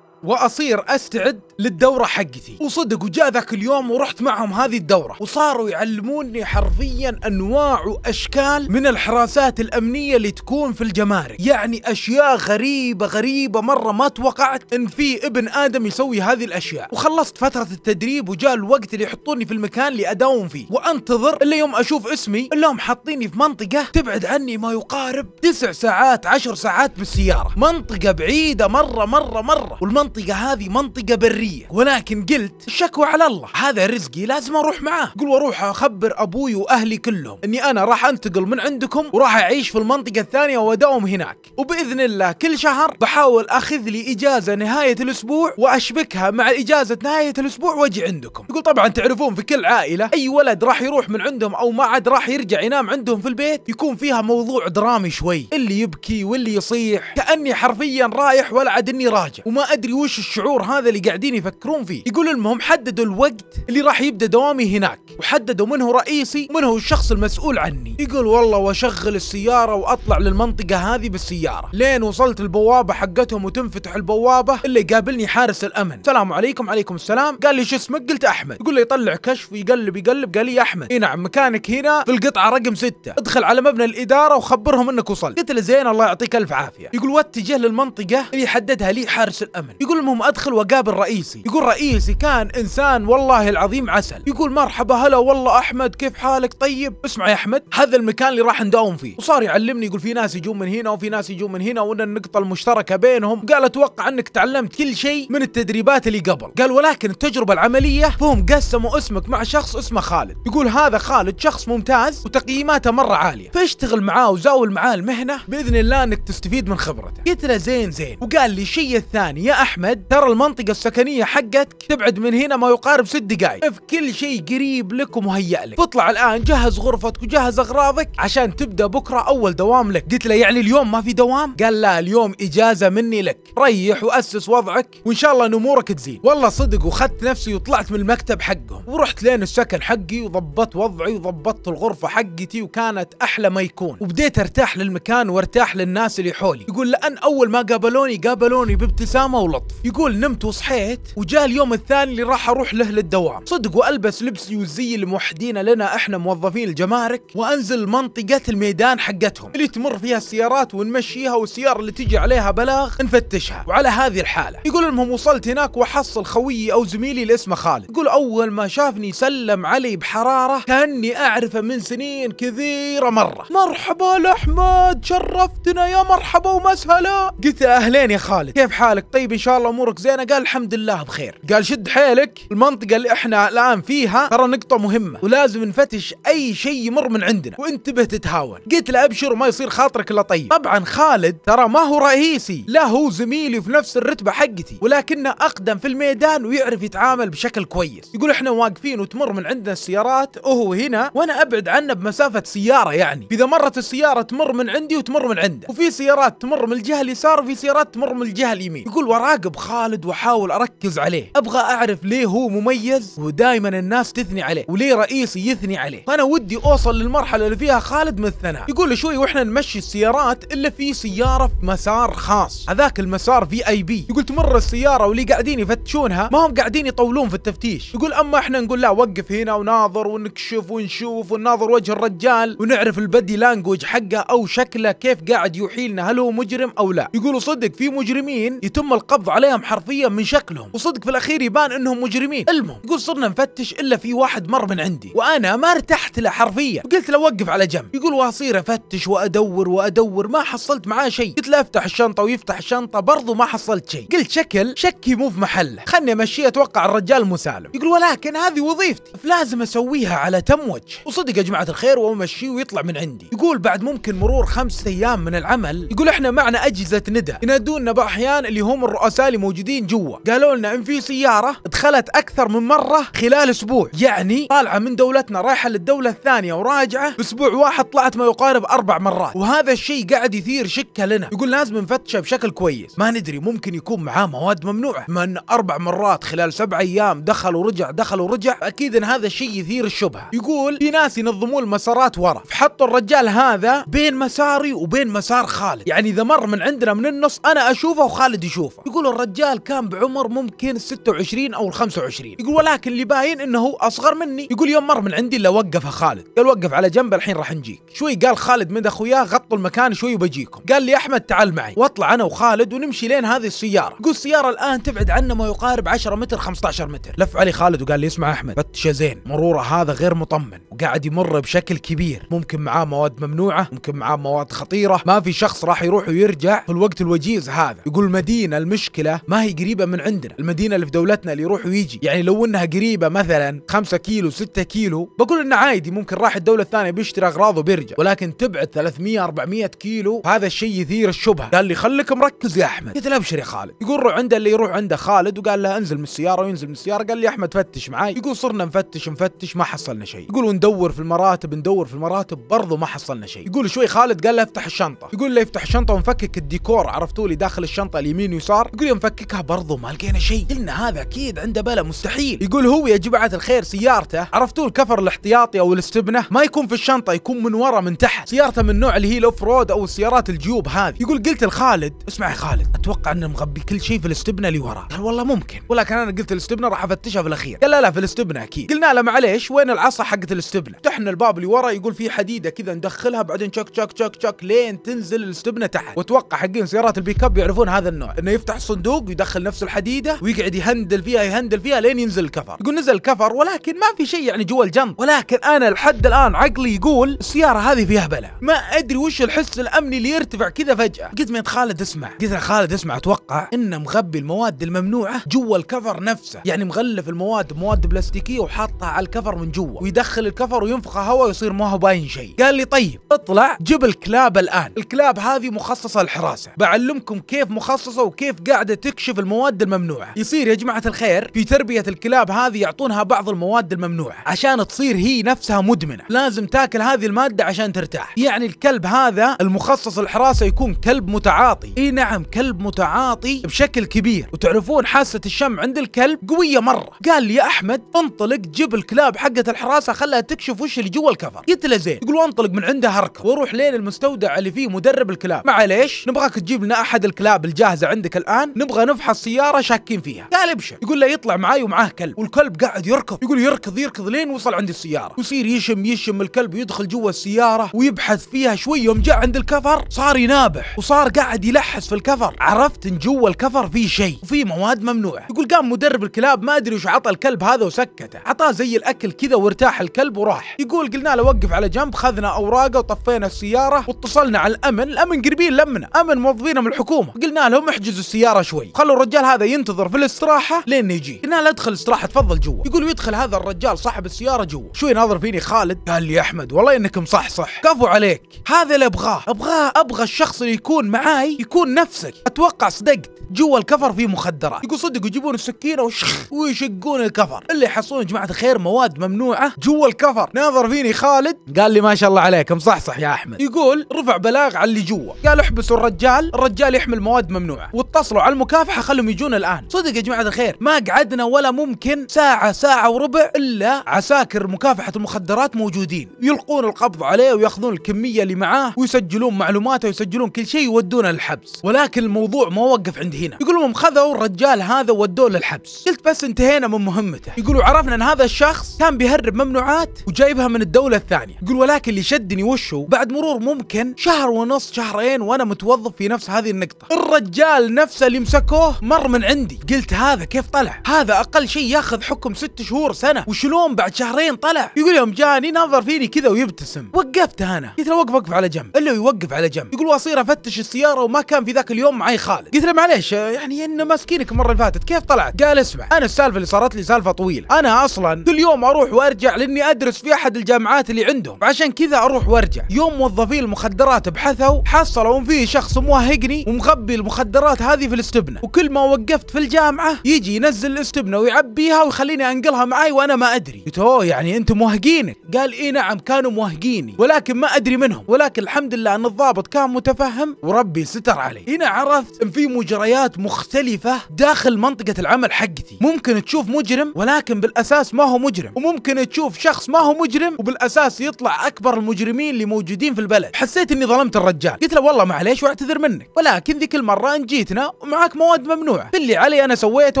وأصير أستعد للدورة حقتي وصدق وجاء ذاك اليوم ورحت معهم هذه الدورة وصاروا يعلموني حرفيا أنواع وأشكال من الحراسات الأمنية اللي تكون في الجمارك يعني أشياء غريبة غريبة مرة ما توقعت أن في ابن آدم يسوي هذه الأشياء وخلصت فترة التدريب وجاء الوقت اللي يحطوني في المكان اللي أداوم فيه وأنتظر إلا يوم أشوف اسمي هم حاطيني في منطقة تبعد عني ما يقارب تسع ساعات عشر ساعات بالسيارة منطقة بعيدة مرة مرة مرة والمنطقة هذه منطقة برية البرية ولكن قلت الشكوى على الله هذا رزقي لازم أروح معاه قل وأروح أخبر أبوي وأهلي كلهم أني أنا راح أنتقل من عندكم وراح أعيش في المنطقة الثانية وأداوم هناك وبإذن الله كل شهر بحاول أخذ لي إجازة نهاية الأسبوع وأشبكها مع إجازة نهاية الأسبوع وأجي عندكم يقول طبعا تعرفون في كل عائلة أي ولد راح يروح من عندهم أو ما عاد راح يرجع ينام عندهم في البيت يكون فيها موضوع درامي شوي اللي يبكي واللي يصيح كأني حرفيا رايح ولا عاد إني راجع وما أدري وش الشعور هذا اللي قاعدين قاعدين يفكرون فيه يقول المهم حددوا الوقت اللي راح يبدا دوامي هناك وحددوا من هو رئيسي ومن هو الشخص المسؤول عني يقول والله واشغل السياره واطلع للمنطقه هذه بالسياره لين وصلت البوابه حقتهم وتنفتح البوابه اللي قابلني حارس الامن السلام عليكم عليكم السلام قال لي شو اسمك قلت احمد يقول لي يطلع كشف ويقلب يقلب قال لي يا احمد اي نعم مكانك هنا في القطعه رقم ستة ادخل على مبنى الاداره وخبرهم انك وصلت قلت له زين الله يعطيك الف عافيه يقول واتجه للمنطقه اللي حددها لي حارس الامن يقول المهم ادخل واقابل رئيس رئيسي يقول رئيسي كان انسان والله العظيم عسل يقول مرحبا هلا والله احمد كيف حالك طيب اسمع يا احمد هذا المكان اللي راح نداوم فيه وصار يعلمني يقول في ناس يجون من هنا وفي ناس يجون من هنا وان النقطه المشتركه بينهم قال اتوقع انك تعلمت كل شيء من التدريبات اللي قبل قال ولكن التجربه العمليه فهم قسموا اسمك مع شخص اسمه خالد يقول هذا خالد شخص ممتاز وتقييماته مره عاليه فاشتغل معاه وزاول معاه المهنه باذن الله انك تستفيد من خبرته قلت له زين زين وقال لي الشيء الثاني يا احمد ترى المنطقه السكنيه الرسمية حقتك تبعد من هنا ما يقارب ست دقائق في كل شيء قريب لك ومهيأ لك فاطلع الان جهز غرفتك وجهز اغراضك عشان تبدا بكره اول دوام لك قلت له يعني اليوم ما في دوام قال لا اليوم اجازه مني لك ريح واسس وضعك وان شاء الله نمورك تزيد تزين والله صدق وخدت نفسي وطلعت من المكتب حقهم ورحت لين السكن حقي وضبطت وضعي وضبطت الغرفه حقتي وكانت احلى ما يكون وبديت ارتاح للمكان وارتاح للناس اللي حولي يقول لان اول ما قابلوني قابلوني بابتسامه ولطف يقول نمت وصحيت البيت وجاء اليوم الثاني اللي راح اروح له للدوام صدق والبس لبسي وزي الموحدين لنا احنا موظفين الجمارك وانزل منطقة الميدان حقتهم اللي تمر فيها السيارات ونمشيها والسيارة اللي تجي عليها بلاغ نفتشها وعلى هذه الحالة يقول المهم وصلت هناك واحصل خويي او زميلي اللي اسمه خالد يقول اول ما شافني سلم علي بحرارة كاني اعرفه من سنين كثيرة مرة مرحبا لاحمد شرفتنا يا مرحبا ومسهلا قلت اهلين يا خالد كيف حالك طيب ان شاء الله امورك زينة قال الحمد لله بعدها بخير قال شد حيلك المنطقة اللي احنا الآن فيها ترى نقطة مهمة ولازم نفتش أي شيء يمر من عندنا وانتبه تتهاون قلت له أبشر وما يصير خاطرك إلا طيب طبعا خالد ترى ما هو رئيسي لا هو زميلي في نفس الرتبة حقتي ولكنه أقدم في الميدان ويعرف يتعامل بشكل كويس يقول احنا واقفين وتمر من عندنا السيارات وهو هنا وأنا أبعد عنه بمسافة سيارة يعني إذا مرت السيارة تمر من عندي وتمر من عنده وفي سيارات تمر من الجهة اليسار وفي سيارات تمر من الجهة اليمين يقول وراقب خالد واحاول أركز تركز عليه ابغى اعرف ليه هو مميز ودائما الناس تثني عليه وليه رئيسي يثني عليه فانا ودي اوصل للمرحله اللي فيها خالد من الثناء يقول لي شوي واحنا نمشي السيارات الا في سياره في مسار خاص هذاك المسار في اي بي يقول تمر السياره واللي قاعدين يفتشونها ما هم قاعدين يطولون في التفتيش يقول اما احنا نقول لا وقف هنا وناظر ونكشف ونشوف وناظر وجه الرجال ونعرف البدي لانجوج حقه او شكله كيف قاعد يحيلنا هل هو مجرم او لا يقولوا صدق في مجرمين يتم القبض عليهم حرفيا من شكلهم وصدق في الاخير يبان انهم مجرمين المهم يقول صرنا نفتش الا في واحد مر من عندي وانا ما ارتحت له حرفيا قلت له وقف على جنب يقول واصير افتش وادور وادور ما حصلت معاه شيء قلت له افتح الشنطه ويفتح الشنطه برضو ما حصلت شيء قلت شكل شكي مو في محله خلني امشيه اتوقع الرجال مسالم يقول ولكن هذه وظيفتي فلازم اسويها على تم وجه وصدق يا جماعه الخير وامشيه ويطلع من عندي يقول بعد ممكن مرور خمسة ايام من العمل يقول احنا معنا اجهزه ندى ينادوننا باحيان اللي هم الرؤساء اللي موجودين جوا قالوا لنا ان في سياره دخلت اكثر من مره خلال اسبوع يعني طالعه من دولتنا رايحه للدوله الثانيه وراجعه اسبوع واحد طلعت ما يقارب اربع مرات وهذا الشيء قاعد يثير شكه لنا يقول لازم نفتشه بشكل كويس ما ندري ممكن يكون معاه مواد ممنوعه بما ان اربع مرات خلال سبع ايام دخل ورجع دخل ورجع اكيد ان هذا الشيء يثير الشبهه يقول في ناس ينظمون المسارات ورا فحطوا الرجال هذا بين مساري وبين مسار خالد يعني اذا مر من عندنا من النص انا اشوفه وخالد يشوفه يقول الرجال كان بعمر ممكن ممكن 26 او 25 يقول ولكن اللي باين انه هو اصغر مني يقول يوم مر من عندي الا وقفه خالد قال وقف على جنب الحين راح نجيك شوي قال خالد من اخوياه غطوا المكان شوي وبجيكم قال لي احمد تعال معي واطلع انا وخالد ونمشي لين هذه السياره يقول السياره الان تبعد عنا ما يقارب 10 متر 15 متر لف علي خالد وقال لي اسمع احمد فتش زين مروره هذا غير مطمن وقاعد يمر بشكل كبير ممكن معاه مواد ممنوعه ممكن معاه مواد خطيره ما في شخص راح يروح ويرجع في الوقت الوجيز هذا يقول مدينه المشكله ما هي قريبه من عندنا المدينه اللي في دولتنا اللي يروح ويجي يعني لو انها قريبه مثلا 5 كيلو 6 كيلو بقول انه عادي ممكن راح الدوله الثانيه بيشتري اغراضه وبيرجع ولكن تبعد 300 400 كيلو هذا الشيء يثير الشبهه قال لي خليك مركز يا احمد قلت له ابشر يا خالد يقول روح عنده اللي يروح عنده خالد وقال له انزل من السياره وينزل من السياره قال لي احمد فتش معاي يقول صرنا نفتش نفتش ما حصلنا شيء يقول وندور في المراتب ندور في المراتب برضه ما حصلنا شيء يقول شوي خالد قال له افتح الشنطه يقول له افتح الشنطه ونفكك الديكور عرفتوا لي داخل الشنطه اليمين ويسار يقول فككها برضه ما لقينا شيء قلنا هذا اكيد عنده بلا مستحيل يقول هو يا جماعه الخير سيارته عرفتوا الكفر الاحتياطي او الاستبنه ما يكون في الشنطه يكون من ورا من تحت سيارته من نوع اللي هي الاوف رود او السيارات الجيوب هذه يقول قلت لخالد اسمع يا خالد اتوقع انه مغبي كل شيء في الاستبنه اللي وراه قال والله ممكن ولكن انا قلت الاستبنه راح افتشها في الاخير قال لا لا في الاستبنه اكيد قلنا له معليش وين العصا حقت الاستبنه فتحنا الباب اللي ورا يقول في حديده كذا ندخلها بعدين تشك تشك تشك تشك لين تنزل الاستبنه تحت واتوقع حقين سيارات البيك اب يعرفون هذا النوع انه يفتح الصندوق ويدخل نفس الحديده ويقعد يهندل فيها يهندل فيها لين ينزل الكفر يقول نزل الكفر ولكن ما في شيء يعني جوا الجنب ولكن انا لحد الان عقلي يقول السياره هذه فيها بلا ما ادري وش الحس الامني اللي يرتفع كذا فجاه قلت من خالد اسمع قلت له خالد اسمع اتوقع انه مغبي المواد الممنوعه جوا الكفر نفسه يعني مغلف المواد بمواد بلاستيكيه وحاطها على الكفر من جوا ويدخل الكفر وينفخ هواء ويصير ما هو باين شيء قال لي طيب اطلع جيب الكلاب الان الكلاب هذه مخصصه للحراسه بعلمكم كيف مخصصه وكيف قاعده تكشف المواد الممنوعه الممنوعة يصير يا جماعة الخير في تربية الكلاب هذه يعطونها بعض المواد الممنوعة عشان تصير هي نفسها مدمنة لازم تاكل هذه المادة عشان ترتاح يعني الكلب هذا المخصص الحراسة يكون كلب متعاطي اي نعم كلب متعاطي بشكل كبير وتعرفون حاسة الشم عند الكلب قوية مرة قال لي يا احمد انطلق جيب الكلاب حقة الحراسة خلها تكشف وش اللي جوا الكفر قلت له زين يقول انطلق من عنده هرك واروح لين المستودع اللي فيه مدرب الكلاب معليش نبغاك تجيب لنا احد الكلاب الجاهزة عندك الان نبغى نفحص سيارة شاكين ماسكين فيها قال ابشر يقول له يطلع معاي ومعاه كلب والكلب قاعد يركض يقول يركض يركض لين وصل عند السياره ويصير يشم يشم الكلب ويدخل جوا السياره ويبحث فيها شوي يوم جاء عند الكفر صار ينابح وصار قاعد يلحس في الكفر عرفت ان جوا الكفر في شيء وفي مواد ممنوعه يقول قام مدرب الكلاب ما ادري وش عطى الكلب هذا وسكته عطاه زي الاكل كذا وارتاح الكلب وراح يقول قلنا له وقف على جنب خذنا اوراقه وطفينا السياره واتصلنا على الامن الامن قريبين لمنا امن موظفينا من الحكومه قلنا لهم احجزوا السياره شوي خلوا الرجال هذا ينتظر انتظر في الاستراحه لين يجي قلنا له ادخل استراحه تفضل جوا يقول ويدخل هذا الرجال صاحب السياره جوا شوي ناظر فيني خالد قال لي احمد والله انك مصحصح كفو عليك هذا اللي ابغاه ابغاه ابغى الشخص اللي يكون معاي يكون نفسك اتوقع صدقت جوا الكفر فيه مخدرات يقول صدق يجيبون السكينه وشخ ويشقون الكفر اللي يحصلون يا جماعه الخير مواد ممنوعه جوا الكفر ناظر فيني خالد قال لي ما شاء الله عليك مصحصح يا احمد يقول رفع بلاغ على اللي جوا قال احبسوا الرجال الرجال يحمل مواد ممنوعه واتصلوا على المكافحه خلهم يجون الان الان صدق يا جماعه الخير ما قعدنا ولا ممكن ساعه ساعه وربع الا عساكر مكافحه المخدرات موجودين يلقون القبض عليه وياخذون الكميه اللي معاه ويسجلون معلوماته ويسجلون كل شيء يودونه للحبس ولكن الموضوع ما وقف عند هنا يقول لهم خذوا الرجال هذا وودوه للحبس قلت بس انتهينا من مهمته يقولوا عرفنا ان هذا الشخص كان بيهرب ممنوعات وجايبها من الدوله الثانيه يقول ولكن اللي شدني وشه بعد مرور ممكن شهر ونص شهرين وانا متوظف في نفس هذه النقطه الرجال نفسه اللي مسكوه مر من عندي عندي قلت هذا كيف طلع هذا اقل شيء ياخذ حكم ست شهور سنه وشلون بعد شهرين طلع يقول يوم جاني نظر فيني كذا ويبتسم وقفته انا قلت له وقف وقف على جنب الا يوقف على جنب يقول واصير افتش السياره وما كان في ذاك اليوم معي خالد قلت له معليش يعني انه ماسكينك المره اللي فاتت كيف طلعت قال اسمع انا السالفه اللي صارت لي سالفه طويله انا اصلا كل يوم اروح وارجع لاني ادرس في احد الجامعات اللي عندهم عشان كذا اروح وارجع يوم موظفي المخدرات بحثوا حصلوا فيه شخص موهقني ومخبي المخدرات هذه في الاستبنه وكل ما وقفت في الجامعه يجي ينزل الاستبنه ويعبيها ويخليني انقلها معاي وانا ما ادري قلت اوه يعني انتم موهقينك قال اي نعم كانوا موهقيني ولكن ما ادري منهم ولكن الحمد لله ان الضابط كان متفهم وربي ستر علي هنا عرفت ان في مجريات مختلفه داخل منطقه العمل حقتي ممكن تشوف مجرم ولكن بالاساس ما هو مجرم وممكن تشوف شخص ما هو مجرم وبالاساس يطلع اكبر المجرمين اللي موجودين في البلد حسيت اني ظلمت الرجال قلت له والله معليش واعتذر منك ولكن ذيك المره ان جيتنا ومعاك مواد ممنوعه باللي علي بالي انا سويته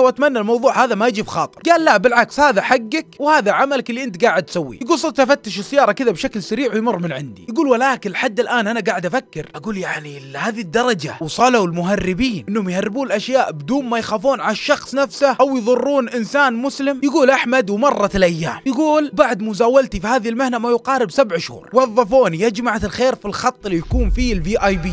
واتمنى الموضوع هذا ما يجي بخاطر قال لا بالعكس هذا حقك وهذا عملك اللي انت قاعد تسويه يقول صرت افتش السياره كذا بشكل سريع ويمر من عندي يقول ولكن لحد الان انا قاعد افكر اقول يعني لهذه الدرجه وصلوا المهربين انهم يهربون الاشياء بدون ما يخافون على الشخص نفسه او يضرون انسان مسلم يقول احمد ومرت الايام يقول بعد مزاولتي في هذه المهنه ما يقارب سبع شهور وظفوني يا جماعه الخير في الخط اللي يكون فيه الفي اي بي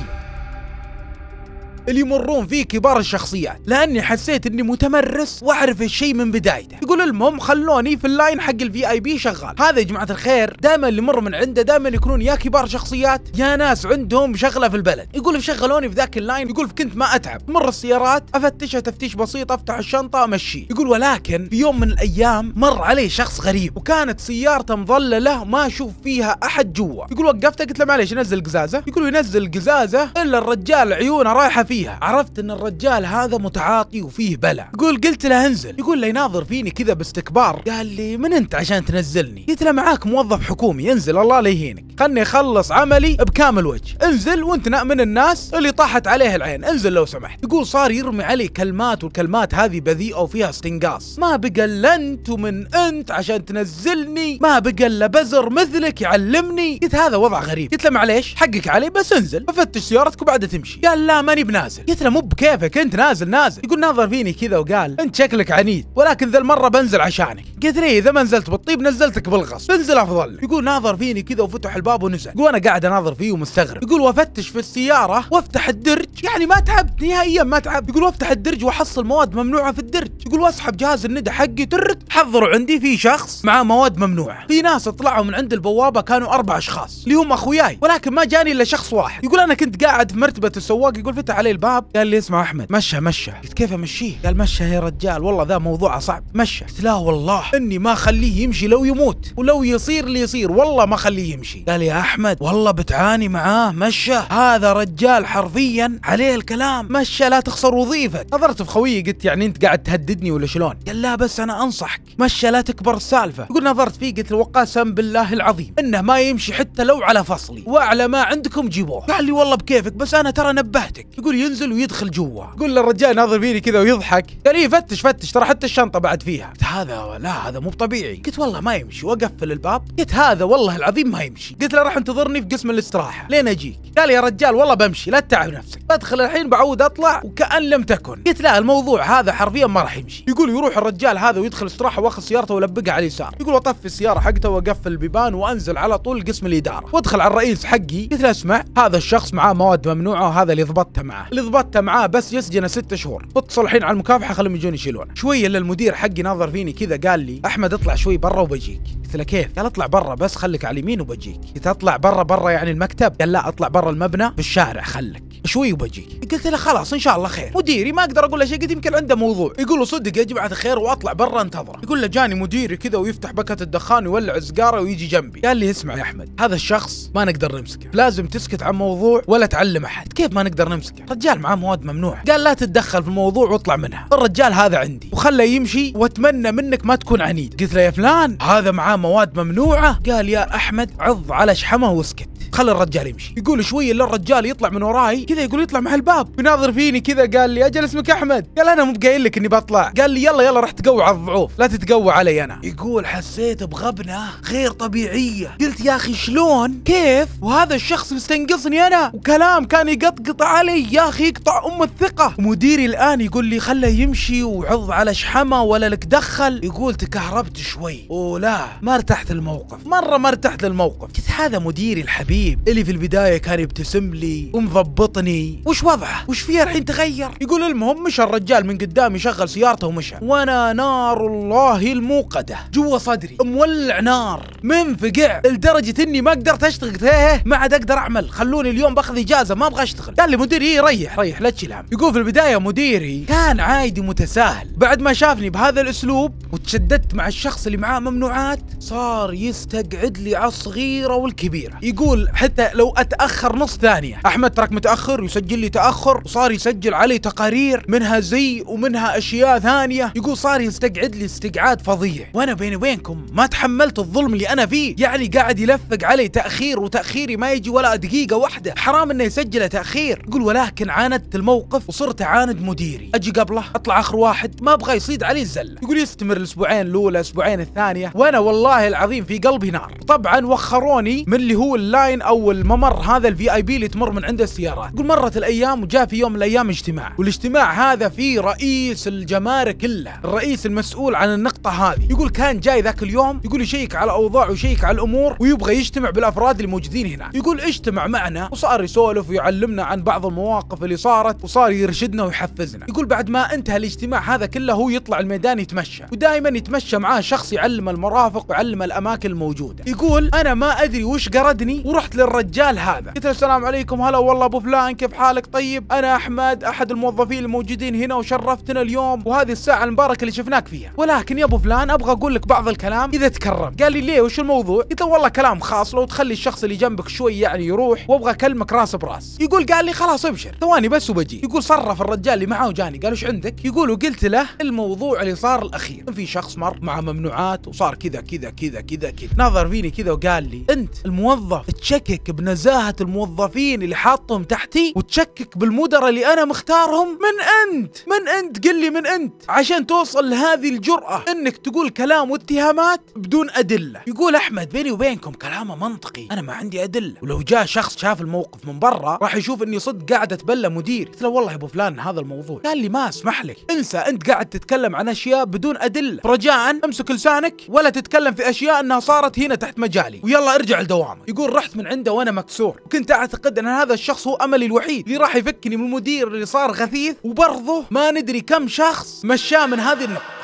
اللي يمرون فيه كبار الشخصيات لاني حسيت اني متمرس واعرف الشيء من بدايته يقول المهم خلوني في اللاين حق الفي اي بي شغال هذا يا جماعه الخير دائما اللي مر من عنده دائما يكونون يا كبار شخصيات يا ناس عندهم شغله في البلد يقول شغلوني في ذاك اللاين يقول كنت ما اتعب مر السيارات افتشها تفتيش بسيط افتح الشنطه امشي يقول ولكن في يوم من الايام مر علي شخص غريب وكانت سيارته مظلله ما اشوف فيها احد جوا يقول وقفته قلت له معليش نزل القزازه يقول ينزل القزازه الا الرجال عيونه رايحه فيه فيها عرفت ان الرجال هذا متعاطي وفيه بلع يقول قلت له انزل يقول لي يناظر فيني كذا باستكبار قال لي من انت عشان تنزلني قلت له معاك موظف حكومي انزل الله لا يهينك خلني اخلص عملي بكامل وجه انزل وانت من الناس اللي طاحت عليه العين انزل لو سمحت يقول صار يرمي علي كلمات والكلمات هذه بذيئه وفيها استنقاص ما بقى الا انت ومن انت عشان تنزلني ما بقى الا بزر مثلك يعلمني قلت هذا وضع غريب قلت له معليش حقك علي بس انزل بفتش سيارتك وبعدها تمشي قال لا ماني بنا نازل قلت له مو بكيفك انت نازل نازل يقول ناظر فيني كذا وقال انت شكلك عنيد ولكن ذا المره بنزل عشانك قلت له اذا ما نزلت بالطيب نزلتك بالغصب انزل افضل لك يقول ناظر فيني كذا وفتح الباب ونزل يقول انا قاعد اناظر فيه ومستغرب يقول وافتش في السياره وافتح الدرج يعني ما تعبت نهائيا ما تعبت يقول وافتح الدرج واحصل مواد ممنوعه في الدرج يقول واسحب جهاز الندى حقي ترد حضروا عندي في شخص معاه مواد ممنوعه في ناس طلعوا من عند البوابه كانوا اربع اشخاص اللي هم اخوياي ولكن ما جاني الا شخص واحد يقول انا كنت قاعد في مرتبه السواق يقول فتح علي علي الباب قال لي اسمع احمد مشى مشى قلت كيف امشيه قال مشى يا رجال والله ذا موضوعه صعب مشى قلت لا والله اني ما اخليه يمشي لو يموت ولو يصير اللي يصير والله ما اخليه يمشي قال يا احمد والله بتعاني معاه مشى هذا رجال حرفيا عليه الكلام مشى لا تخسر وظيفتك نظرت في خويي قلت يعني انت قاعد تهددني ولا شلون قال لا بس انا انصحك مشى لا تكبر السالفه يقول نظرت فيه قلت له بالله العظيم انه ما يمشي حتى لو على فصلي واعلى ما عندكم جيبوه قال لي والله بكيفك بس انا ترى نبهتك يقول ينزل ويدخل جوا قول للرجال ناظر فيني كذا ويضحك قال ايه فتش فتش ترى حتى الشنطه بعد فيها قلت هذا لا هذا مو طبيعي قلت والله ما يمشي واقفل الباب قلت هذا والله العظيم ما يمشي قلت له راح انتظرني في قسم الاستراحه لين اجيك قال يا رجال والله بمشي لا تتعب نفسك بدخل الحين بعود اطلع وكان لم تكن قلت لا الموضوع هذا حرفيا ما راح يمشي يقول يروح الرجال هذا ويدخل استراحه واخذ سيارته ولبقها على اليسار يقول اطفي السياره حقته واقفل البيبان وانزل على طول قسم الاداره وادخل على الرئيس حقي قلت له اسمع هذا الشخص معاه مواد ممنوعه وهذا اللي ضبطته معاه اللي ضبطته معاه بس يسجنه ست شهور اتصل الحين على المكافحه خلهم يجون يشيلونه شويه الا المدير حقي ناظر فيني كذا قال لي احمد اطلع شوي برا وبجيك قلت له كيف قال اطلع برا بس خليك على اليمين وبجيك قلت اطلع برا برا يعني المكتب قال لا اطلع برا المبنى بالشارع خلك شوي وبجيك قلت له خلاص ان شاء الله خير مديري ما اقدر اقول له شيء قد يمكن عنده موضوع يقول له صدق يا جماعه الخير واطلع برا انتظره يقول له جاني مديري كذا ويفتح بكه الدخان ويولع السجاره ويجي جنبي قال لي اسمع يا احمد هذا الشخص ما نقدر نمسكه لازم تسكت عن موضوع ولا تعلم احد كيف ما نقدر نمسكه رجال معاه مواد ممنوعه قال لا تتدخل في الموضوع واطلع منها الرجال هذا عندي وخله يمشي واتمنى منك ما تكون عنيد قلت له يا فلان هذا معاه مواد ممنوعه قال يا احمد عض على شحمه واسكت خلى الرجال يمشي يقول شوي الا الرجال يطلع من وراي كذا يقول يطلع مع الباب يناظر فيني كذا قال لي اجل اسمك احمد قال انا مو قايل لك اني بطلع قال لي يلا يلا راح تقوى على الضعوف لا تتقوى علي انا يقول حسيت بغبنه غير طبيعيه قلت يا اخي شلون كيف وهذا الشخص مستنقصني انا وكلام كان يقطقط علي يا اخي يقطع ام الثقه مديري الان يقول لي خله يمشي وعض على شحمه ولا لك دخل يقول تكهربت شوي ولا ما ارتحت الموقف مره ما ارتحت للموقف قلت هذا مديري الحبيب الغريب اللي في البدايه كان يبتسم لي ومضبطني وش وضعه وش فيه الحين تغير يقول المهم مشى الرجال من قدامي شغل سيارته ومشى وانا نار الله الموقده جوا صدري مولع نار منفقع لدرجه اني ما قدرت اشتغل ما عاد اقدر اعمل خلوني اليوم باخذ اجازه ما ابغى اشتغل قال لي مديري إيه ريح ريح لا تشيل هم يقول في البدايه مديري كان عادي متساهل بعد ما شافني بهذا الاسلوب وتشددت مع الشخص اللي معاه ممنوعات صار يستقعد لي على الصغيره والكبيره يقول حتى لو اتاخر نص ثانيه احمد ترك متاخر يسجل لي تاخر وصار يسجل علي تقارير منها زي ومنها اشياء ثانيه يقول صار يستقعد لي استقعاد فظيع وانا بيني وبينكم ما تحملت الظلم اللي انا فيه يعني قاعد يلفق علي تاخير وتاخيري ما يجي ولا دقيقه واحده حرام انه يسجله تاخير يقول ولكن عاندت الموقف وصرت اعاند مديري اجي قبله اطلع اخر واحد ما ابغى يصيد علي الزله يقول يستمر الاسبوعين الاولى الاسبوعين الثانيه وانا والله العظيم في قلبي نار طبعا وخروني من اللي هو اللاين او الممر هذا الفي اي بي اللي تمر من عنده السيارات يقول مرت الايام وجاء في يوم من الايام اجتماع والاجتماع هذا فيه رئيس الجمارك كله الرئيس المسؤول عن النقطه هذه يقول كان جاي ذاك اليوم يقول يشيك على اوضاع ويشيك على الامور ويبغى يجتمع بالافراد الموجودين هنا يقول اجتمع معنا وصار يسولف ويعلمنا عن بعض المواقف اللي صارت وصار يرشدنا ويحفزنا يقول بعد ما انتهى الاجتماع هذا كله هو يطلع الميدان يتمشى ودائما يتمشى معاه شخص يعلم المرافق ويعلم الاماكن الموجوده يقول انا ما ادري وش قردني ورحت رحت للرجال هذا قلت له السلام عليكم هلا والله ابو فلان كيف حالك طيب انا احمد احد الموظفين الموجودين هنا وشرفتنا اليوم وهذه الساعه المباركه اللي شفناك فيها ولكن يا ابو فلان ابغى اقول لك بعض الكلام اذا تكرم قال لي ليه وش الموضوع قلت له والله كلام خاص لو تخلي الشخص اللي جنبك شوي يعني يروح وابغى اكلمك راس براس يقول قال لي خلاص ابشر ثواني بس وبجي يقول صرف الرجال اللي معاه وجاني قال وش عندك يقول وقلت له الموضوع اللي صار الاخير في شخص مر مع ممنوعات وصار كذا كذا كذا كذا كذا نظر فيني كذا وقال لي انت الموظف تشك تشكك بنزاهة الموظفين اللي حاطهم تحتي وتشكك بالمدراء اللي أنا مختارهم من أنت من أنت قل لي من أنت عشان توصل لهذه الجرأة أنك تقول كلام واتهامات بدون أدلة يقول أحمد بيني وبينكم كلامه منطقي أنا ما عندي أدلة ولو جاء شخص شاف الموقف من برا راح يشوف أني صدق قاعد أتبلى مدير قلت له والله يا أبو فلان هذا الموضوع قال لي ما أسمح لك انسى أنت قاعد تتكلم عن أشياء بدون أدلة رجاء امسك لسانك ولا تتكلم في أشياء أنها صارت هنا تحت مجالي ويلا ارجع لدوامك يقول رحت من عنده وانا مكسور وكنت اعتقد ان هذا الشخص هو املي الوحيد اللي راح يفكني من المدير اللي صار غثيث وبرضه ما ندري كم شخص مشاه من هذه النقطه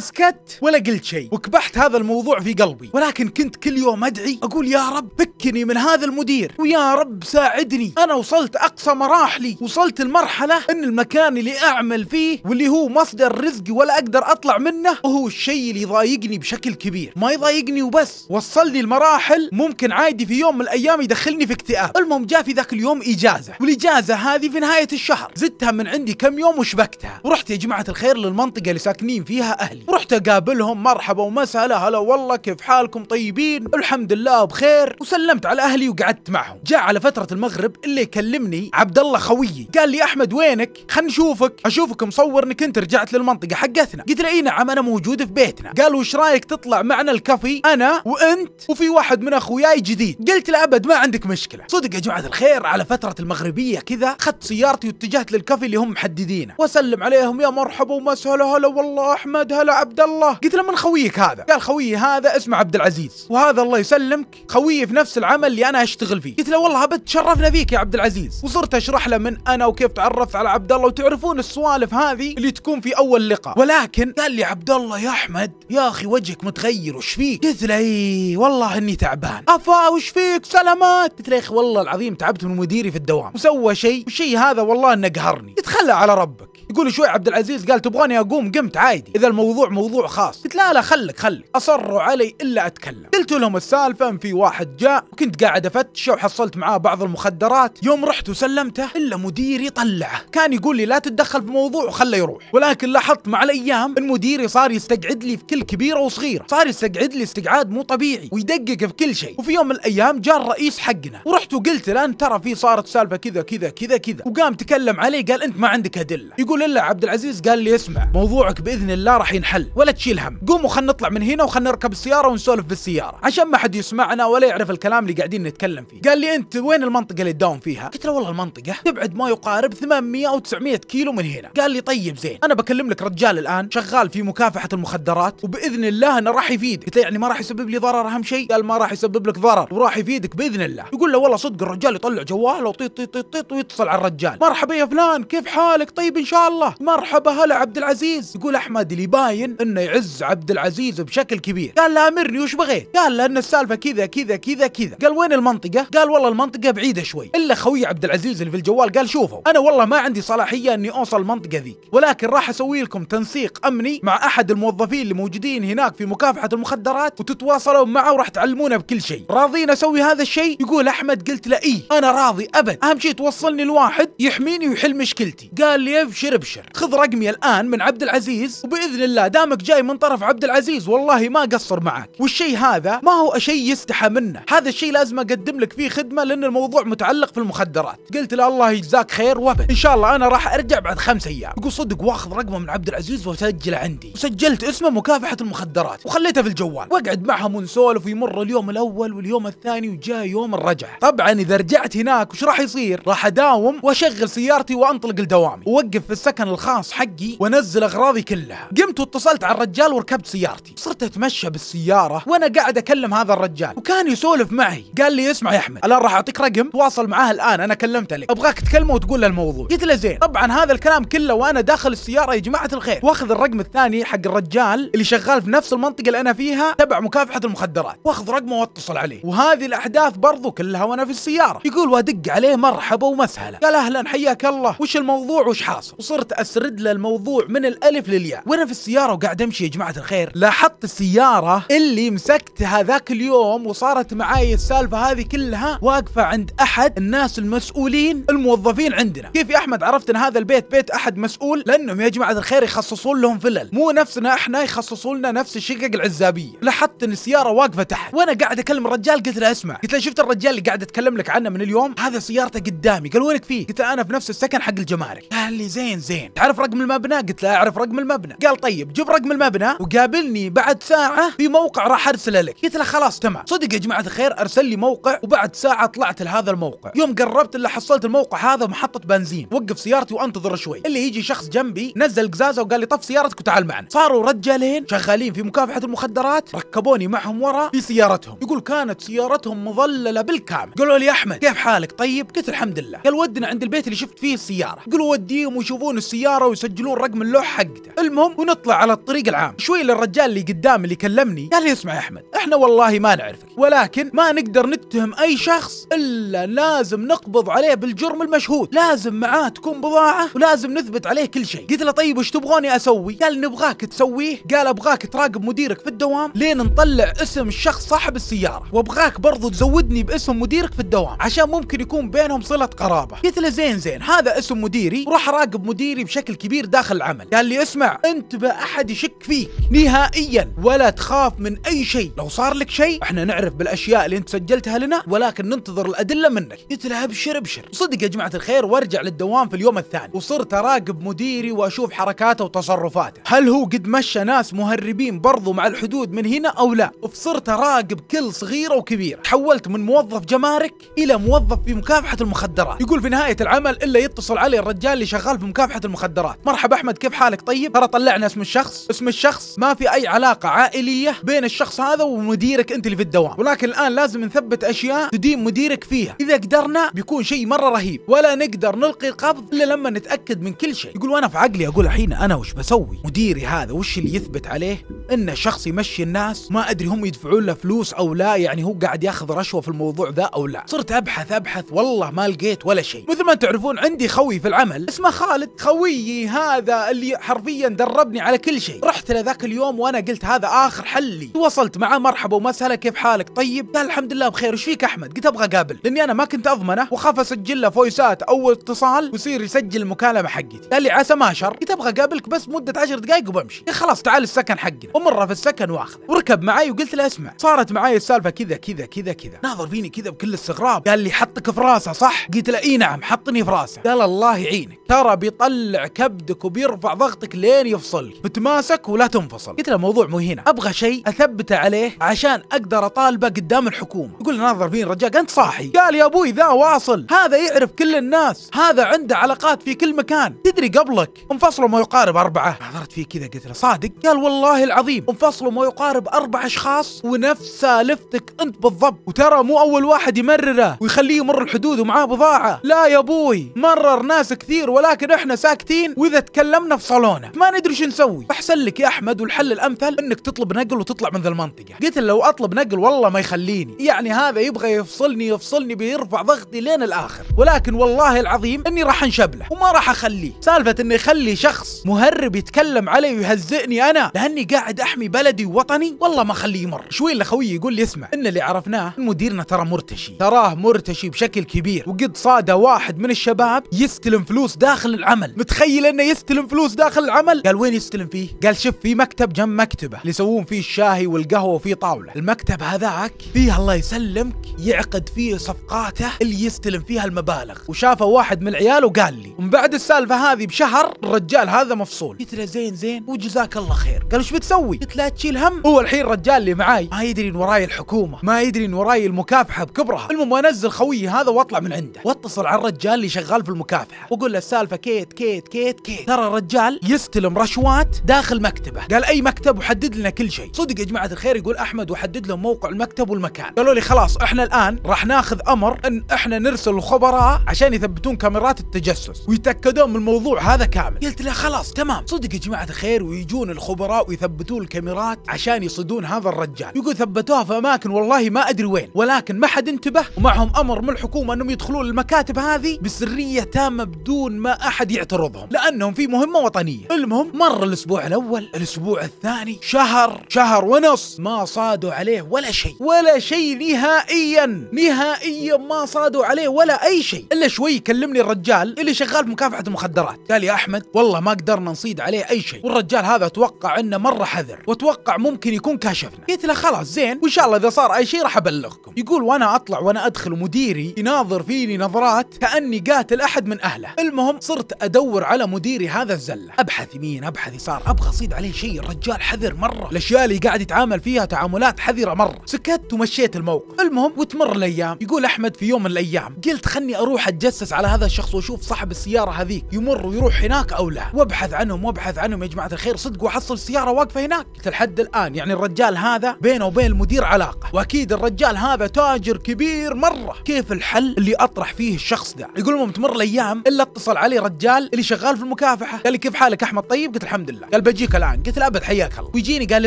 سكت ولا قلت شيء وكبحت هذا الموضوع في قلبي ولكن كنت كل يوم ادعي اقول يا رب فكني من هذا المدير ويا رب ساعدني انا وصلت اقصى مراحلي وصلت المرحله ان المكان اللي اعمل فيه واللي هو مصدر رزقي ولا اقدر اطلع منه وهو الشيء اللي يضايقني بشكل كبير ما يضايقني وبس وصلني المراحل ممكن عادي في يوم من الايام يدخلني في اكتئاب المهم جاء في ذاك اليوم اجازه والاجازه هذه في نهايه الشهر زدتها من عندي كم يوم وشبكتها ورحت يا جماعه الخير للمنطقه اللي ساكنين فيها اهلي رحت اقابلهم مرحبا ومسهلا هلا والله كيف حالكم طيبين الحمد لله بخير وسلمت على اهلي وقعدت معهم جاء على فتره المغرب اللي يكلمني عبد الله خويي قال لي احمد وينك خلينا نشوفك اشوفك مصور انك انت رجعت للمنطقه حقتنا قلت له اي نعم انا موجود في بيتنا قال وش رايك تطلع معنا الكافي انا وانت وفي واحد من اخوياي جديد قلت له ابد ما عندك مشكله صدق يا جماعه الخير على فتره المغربيه كذا اخذت سيارتي واتجهت للكافي اللي هم محددينه واسلم عليهم يا مرحبا ومسهلا هلا والله احمد هلا عبد الله قلت له من خويك هذا قال خويي هذا اسمه عبد العزيز وهذا الله يسلمك خويي في نفس العمل اللي انا اشتغل فيه قلت له والله ابد تشرفنا فيك يا عبد العزيز وصرت اشرح له من انا وكيف تعرفت على عبد الله وتعرفون السوالف هذه اللي تكون في اول لقاء ولكن قال لي عبد الله يا احمد يا اخي وجهك متغير وش فيك قلت له اي والله اني تعبان افا وش فيك سلامات قلت له يا اخي والله العظيم تعبت من مديري في الدوام وسوى شيء والشيء هذا والله انه قهرني اتخلى على ربك يقول شوي عبد العزيز قال تبغاني اقوم قمت عادي اذا الموضوع موضوع خاص قلت لا لا خلك خلك اصروا علي الا اتكلم قلت لهم السالفه ان في واحد جاء وكنت قاعد افتش وحصلت معاه بعض المخدرات يوم رحت وسلمته الا مديري طلعه كان يقول لي لا تتدخل في موضوع وخله يروح ولكن لاحظت مع الايام ان مديري صار يستقعد لي في كل كبيره وصغيره صار يستقعد لي استقعاد مو طبيعي ويدقق في كل شيء وفي يوم من الايام جاء الرئيس حقنا ورحت وقلت له ترى في صارت سالفه كذا كذا كذا كذا وقام تكلم علي قال انت ما عندك ادله يقول يقول الا عبد العزيز قال لي اسمع موضوعك باذن الله راح ينحل ولا تشيل هم قوموا خلينا نطلع من هنا وخلنا نركب السياره ونسولف بالسياره عشان ما حد يسمعنا ولا يعرف الكلام اللي قاعدين نتكلم فيه قال لي انت وين المنطقه اللي تداوم فيها قلت له والله المنطقه تبعد ما يقارب 800 او 900 كيلو من هنا قال لي طيب زين انا بكلم لك رجال الان شغال في مكافحه المخدرات وباذن الله انه راح يفيدك قلت له يعني ما راح يسبب لي ضرر اهم شيء قال ما راح يسبب لك ضرر وراح يفيدك باذن الله يقول له والله صدق الرجال يطلع جواله وطيط طيط طيط ويتصل على الرجال مرحبا يا فلان كيف حالك طيب ان شاء الله مرحبا هلا عبد العزيز يقول احمد اللي باين انه يعز عبد العزيز بشكل كبير قال له امرني وش بغيت قال له ان السالفه كذا كذا كذا كذا قال وين المنطقه قال والله المنطقه بعيده شوي الا خوي عبد العزيز اللي في الجوال قال شوفوا انا والله ما عندي صلاحيه اني اوصل المنطقه ذي ولكن راح اسوي لكم تنسيق امني مع احد الموظفين اللي موجودين هناك في مكافحه المخدرات وتتواصلون معه وراح تعلمونه بكل شيء راضين اسوي هذا الشيء يقول احمد قلت له اي انا راضي ابد اهم شيء توصلني لواحد يحميني ويحل مشكلتي قال لي ابشر ابشر خذ رقمي الان من عبد العزيز وباذن الله دامك جاي من طرف عبد العزيز والله ما قصر معك والشيء هذا ما هو شيء يستحى منه هذا الشيء لازم اقدم لك فيه خدمه لان الموضوع متعلق في المخدرات قلت له الله يجزاك خير وابد ان شاء الله انا راح ارجع بعد خمس ايام يقول صدق واخذ رقمه من عبد العزيز وسجله عندي وسجلت اسمه مكافحه المخدرات وخليته في الجوال واقعد معهم ونسولف ويمر اليوم الاول واليوم الثاني وجاء يوم الرجعه طبعا اذا رجعت هناك وش راح يصير راح اداوم واشغل سيارتي وانطلق لدوامي ووقف في السكن الخاص حقي وانزل اغراضي كلها قمت واتصلت على الرجال وركبت سيارتي صرت اتمشى بالسياره وانا قاعد اكلم هذا الرجال وكان يسولف معي قال لي اسمع يا احمد الان راح اعطيك رقم تواصل معاه الان انا كلمته لك ابغاك تكلمه وتقول له الموضوع قلت له زين طبعا هذا الكلام كله وانا داخل السياره يا جماعه الخير واخذ الرقم الثاني حق الرجال اللي شغال في نفس المنطقه اللي انا فيها تبع مكافحه المخدرات واخذ رقمه واتصل عليه وهذه الاحداث برضو كلها وانا في السياره يقول وادق عليه مرحبا ومسهلا قال اهلا حياك الله وش الموضوع وش حاصل صرت اسرد له الموضوع من الالف للياء وانا في السياره وقاعد امشي يا جماعه الخير لاحظت السياره اللي مسكتها ذاك اليوم وصارت معاي السالفه هذه كلها واقفه عند احد الناس المسؤولين الموظفين عندنا كيف يا احمد عرفت ان هذا البيت بيت احد مسؤول لانهم يا جماعه الخير يخصصون لهم فلل مو نفسنا احنا يخصصون لنا نفس الشقق العزابيه لاحظت ان السياره واقفه تحت وانا قاعد اكلم الرجال قلت له اسمع قلت له شفت الرجال اللي قاعد اتكلم لك عنه من اليوم هذا سيارته قدامي قال وينك فيه قلت له انا في نفس السكن حق الجمارك قال لي زين زين تعرف رقم المبنى قلت له اعرف رقم المبنى قال طيب جيب رقم المبنى وقابلني بعد ساعه في موقع راح ارسله لك قلت له خلاص تمام صدق يا جماعه الخير ارسل لي موقع وبعد ساعه طلعت لهذا الموقع يوم قربت اللي حصلت الموقع هذا محطه بنزين وقف سيارتي وانتظر شوي اللي يجي شخص جنبي نزل قزازه وقال لي طف سيارتك وتعال معنا صاروا رجالين شغالين في مكافحه المخدرات ركبوني معهم ورا في سيارتهم يقول كانت سيارتهم مظلله بالكامل قالوا لي يا احمد كيف حالك طيب قلت الحمد لله قال ودنا عند البيت اللي شفت فيه السياره قالوا وديهم وشوفوا يركبون السياره ويسجلون رقم اللوح حقته المهم ونطلع على الطريق العام شوي للرجال اللي قدام اللي كلمني قال لي اسمع يا احمد احنا والله ما نعرفك ولكن ما نقدر نتهم اي شخص الا لازم نقبض عليه بالجرم المشهود لازم معاه تكون بضاعه ولازم نثبت عليه كل شيء قلت له طيب وش تبغوني اسوي قال نبغاك تسويه قال ابغاك تراقب مديرك في الدوام لين نطلع اسم الشخص صاحب السياره وابغاك برضو تزودني باسم مديرك في الدوام عشان ممكن يكون بينهم صله قرابه قلت له زين زين هذا اسم مديري وراح اراقب مديرك مديري بشكل كبير داخل العمل قال لي اسمع انتبه احد يشك فيك نهائيا ولا تخاف من اي شيء لو صار لك شيء احنا نعرف بالاشياء اللي انت سجلتها لنا ولكن ننتظر الادله منك قلت له ابشر ابشر صدق يا جماعه الخير وارجع للدوام في اليوم الثاني وصرت اراقب مديري واشوف حركاته وتصرفاته هل هو قد مشى ناس مهربين برضو مع الحدود من هنا او لا وصرت اراقب كل صغيره وكبيره تحولت من موظف جمارك الى موظف في مكافحه المخدرات يقول في نهايه العمل الا يتصل علي الرجال اللي شغال في مكافحه مكافحه المخدرات مرحبا احمد كيف حالك طيب ترى طلعنا اسم الشخص اسم الشخص ما في اي علاقه عائليه بين الشخص هذا ومديرك انت اللي في الدوام ولكن الان لازم نثبت اشياء تدين مديرك فيها اذا قدرنا بيكون شيء مره رهيب ولا نقدر نلقي القبض الا لما نتاكد من كل شيء يقول وانا في عقلي اقول الحين انا وش بسوي مديري هذا وش اللي يثبت عليه انه شخص يمشي الناس ما ادري هم يدفعون له فلوس او لا يعني هو قاعد ياخذ رشوه في الموضوع ذا او لا صرت ابحث ابحث والله ما لقيت ولا شيء مثل ما تعرفون عندي خوي في العمل اسمه خالد خويي هذا اللي حرفيا دربني على كل شيء رحت له ذاك اليوم وانا قلت هذا اخر حل لي وصلت معاه مرحبا ومسهلا كيف حالك طيب قال الحمد لله بخير وش فيك احمد قلت ابغى اقابل لاني انا ما كنت اضمنه واخاف اسجل له فويسات او اتصال ويصير يسجل المكالمه حقتي قال لي عسى ما شر قلت ابغى اقابلك بس مده 10 دقائق وبمشي خلاص تعال السكن حقنا ومره في السكن واخذ وركب معي وقلت له اسمع صارت معي السالفه كذا كذا كذا كذا ناظر فيني كذا بكل استغراب قال لي حطك في راسه صح قلت له اي نعم حطني في راسه قال الله يعينك ترى بيطلع بيطلع كبدك وبيرفع ضغطك لين يفصلك بتماسك ولا تنفصل قلت له الموضوع مو هنا ابغى شيء اثبته عليه عشان اقدر اطالبه قدام الحكومه يقول ناظر فين رجاك انت صاحي قال يا ابوي ذا واصل هذا يعرف كل الناس هذا عنده علاقات في كل مكان تدري قبلك انفصلوا ما يقارب اربعه نظرت فيه كذا قلت له صادق قال والله العظيم انفصلوا ما يقارب اربع اشخاص ونفس سالفتك انت بالضبط وترى مو اول واحد يمرره ويخليه يمر الحدود ومعاه بضاعه لا يا ابوي مرر ناس كثير ولكن احنا ساكتين واذا تكلمنا فصلونا ما ندري شو نسوي احسن لك يا احمد والحل الامثل انك تطلب نقل وتطلع من ذا المنطقه قلت لو اطلب نقل والله ما يخليني يعني هذا يبغى يفصلني يفصلني بيرفع ضغطي لين الاخر ولكن والله العظيم اني راح انشبله وما راح اخليه سالفه اني يخلي شخص مهرب يتكلم علي ويهزئني انا لاني قاعد احمي بلدي ووطني والله ما اخليه يمر شوي الا خويي يقول لي اسمع ان اللي عرفناه مديرنا ترى مرتشي تراه مرتشي بشكل كبير وقد صاده واحد من الشباب يستلم فلوس داخل العمل العمل متخيل انه يستلم فلوس داخل العمل قال وين يستلم فيه قال شوف في مكتب جنب مكتبه اللي يسوون فيه الشاهي والقهوه وفيه طاوله المكتب هذاك فيه الله يسلمك يعقد فيه صفقاته اللي يستلم فيها المبالغ وشافه واحد من العيال وقال لي ومن بعد السالفه هذه بشهر الرجال هذا مفصول قلت له زين زين وجزاك الله خير قال ايش بتسوي قلت لا تشيل هم هو الحين الرجال اللي معاي ما يدري ان وراي الحكومه ما يدري ان وراي المكافحه بكبرها المهم انزل خويي هذا واطلع من عنده واتصل على الرجال اللي شغال في المكافحه واقول له السالفه كيت كيت كيت كيت ترى الرجال يستلم رشوات داخل مكتبه قال اي مكتب وحدد لنا كل شيء صدق يا جماعه الخير يقول احمد وحدد لهم موقع المكتب والمكان قالوا لي خلاص احنا الان راح ناخذ امر ان احنا نرسل الخبراء عشان يثبتون كاميرات التجسس ويتاكدون من الموضوع هذا كامل قلت له خلاص تمام صدق يا جماعه الخير ويجون الخبراء ويثبتون الكاميرات عشان يصيدون هذا الرجال يقول ثبتوها في اماكن والله ما ادري وين ولكن ما حد انتبه ومعهم امر من الحكومه انهم يدخلون المكاتب هذه بسريه تامه بدون ما احد يعترضهم لانهم في مهمه وطنيه المهم مر الاسبوع الاول الاسبوع الثاني شهر شهر ونص ما صادوا عليه ولا شيء ولا شيء نهائيا نهائيا ما صادوا عليه ولا اي شيء الا شوي كلمني الرجال اللي شغال في مكافحه المخدرات قال يا احمد والله ما قدرنا نصيد عليه اي شيء والرجال هذا اتوقع انه مره حذر واتوقع ممكن يكون كاشفنا قلت له خلاص زين وان شاء الله اذا صار اي شيء راح ابلغكم يقول وانا اطلع وانا ادخل ومديري يناظر فيني نظرات كاني قاتل احد من اهله المهم صرت ادور على مديري هذا الزله ابحث يمين ابحث يسار ابغى اصيد عليه شيء الرجال حذر مره الاشياء اللي قاعد يتعامل فيها تعاملات حذره مره سكت ومشيت الموقف المهم وتمر الايام يقول احمد في يوم من الايام قلت خلني اروح اتجسس على هذا الشخص واشوف صاحب السياره هذيك يمر ويروح هناك او لا وابحث عنهم وابحث عنهم يا جماعه الخير صدق واحصل سياره واقفه هناك قلت لحد الان يعني الرجال هذا بينه وبين المدير علاقه واكيد الرجال هذا تاجر كبير مره كيف الحل اللي اطرح فيه الشخص ده يقول المهم تمر الايام الا اتصل علي رجال قال اللي شغال في المكافحه قال لي كيف حالك احمد طيب قلت الحمد لله قال بجيك الان قلت له ابد حياك الله ويجيني قال لي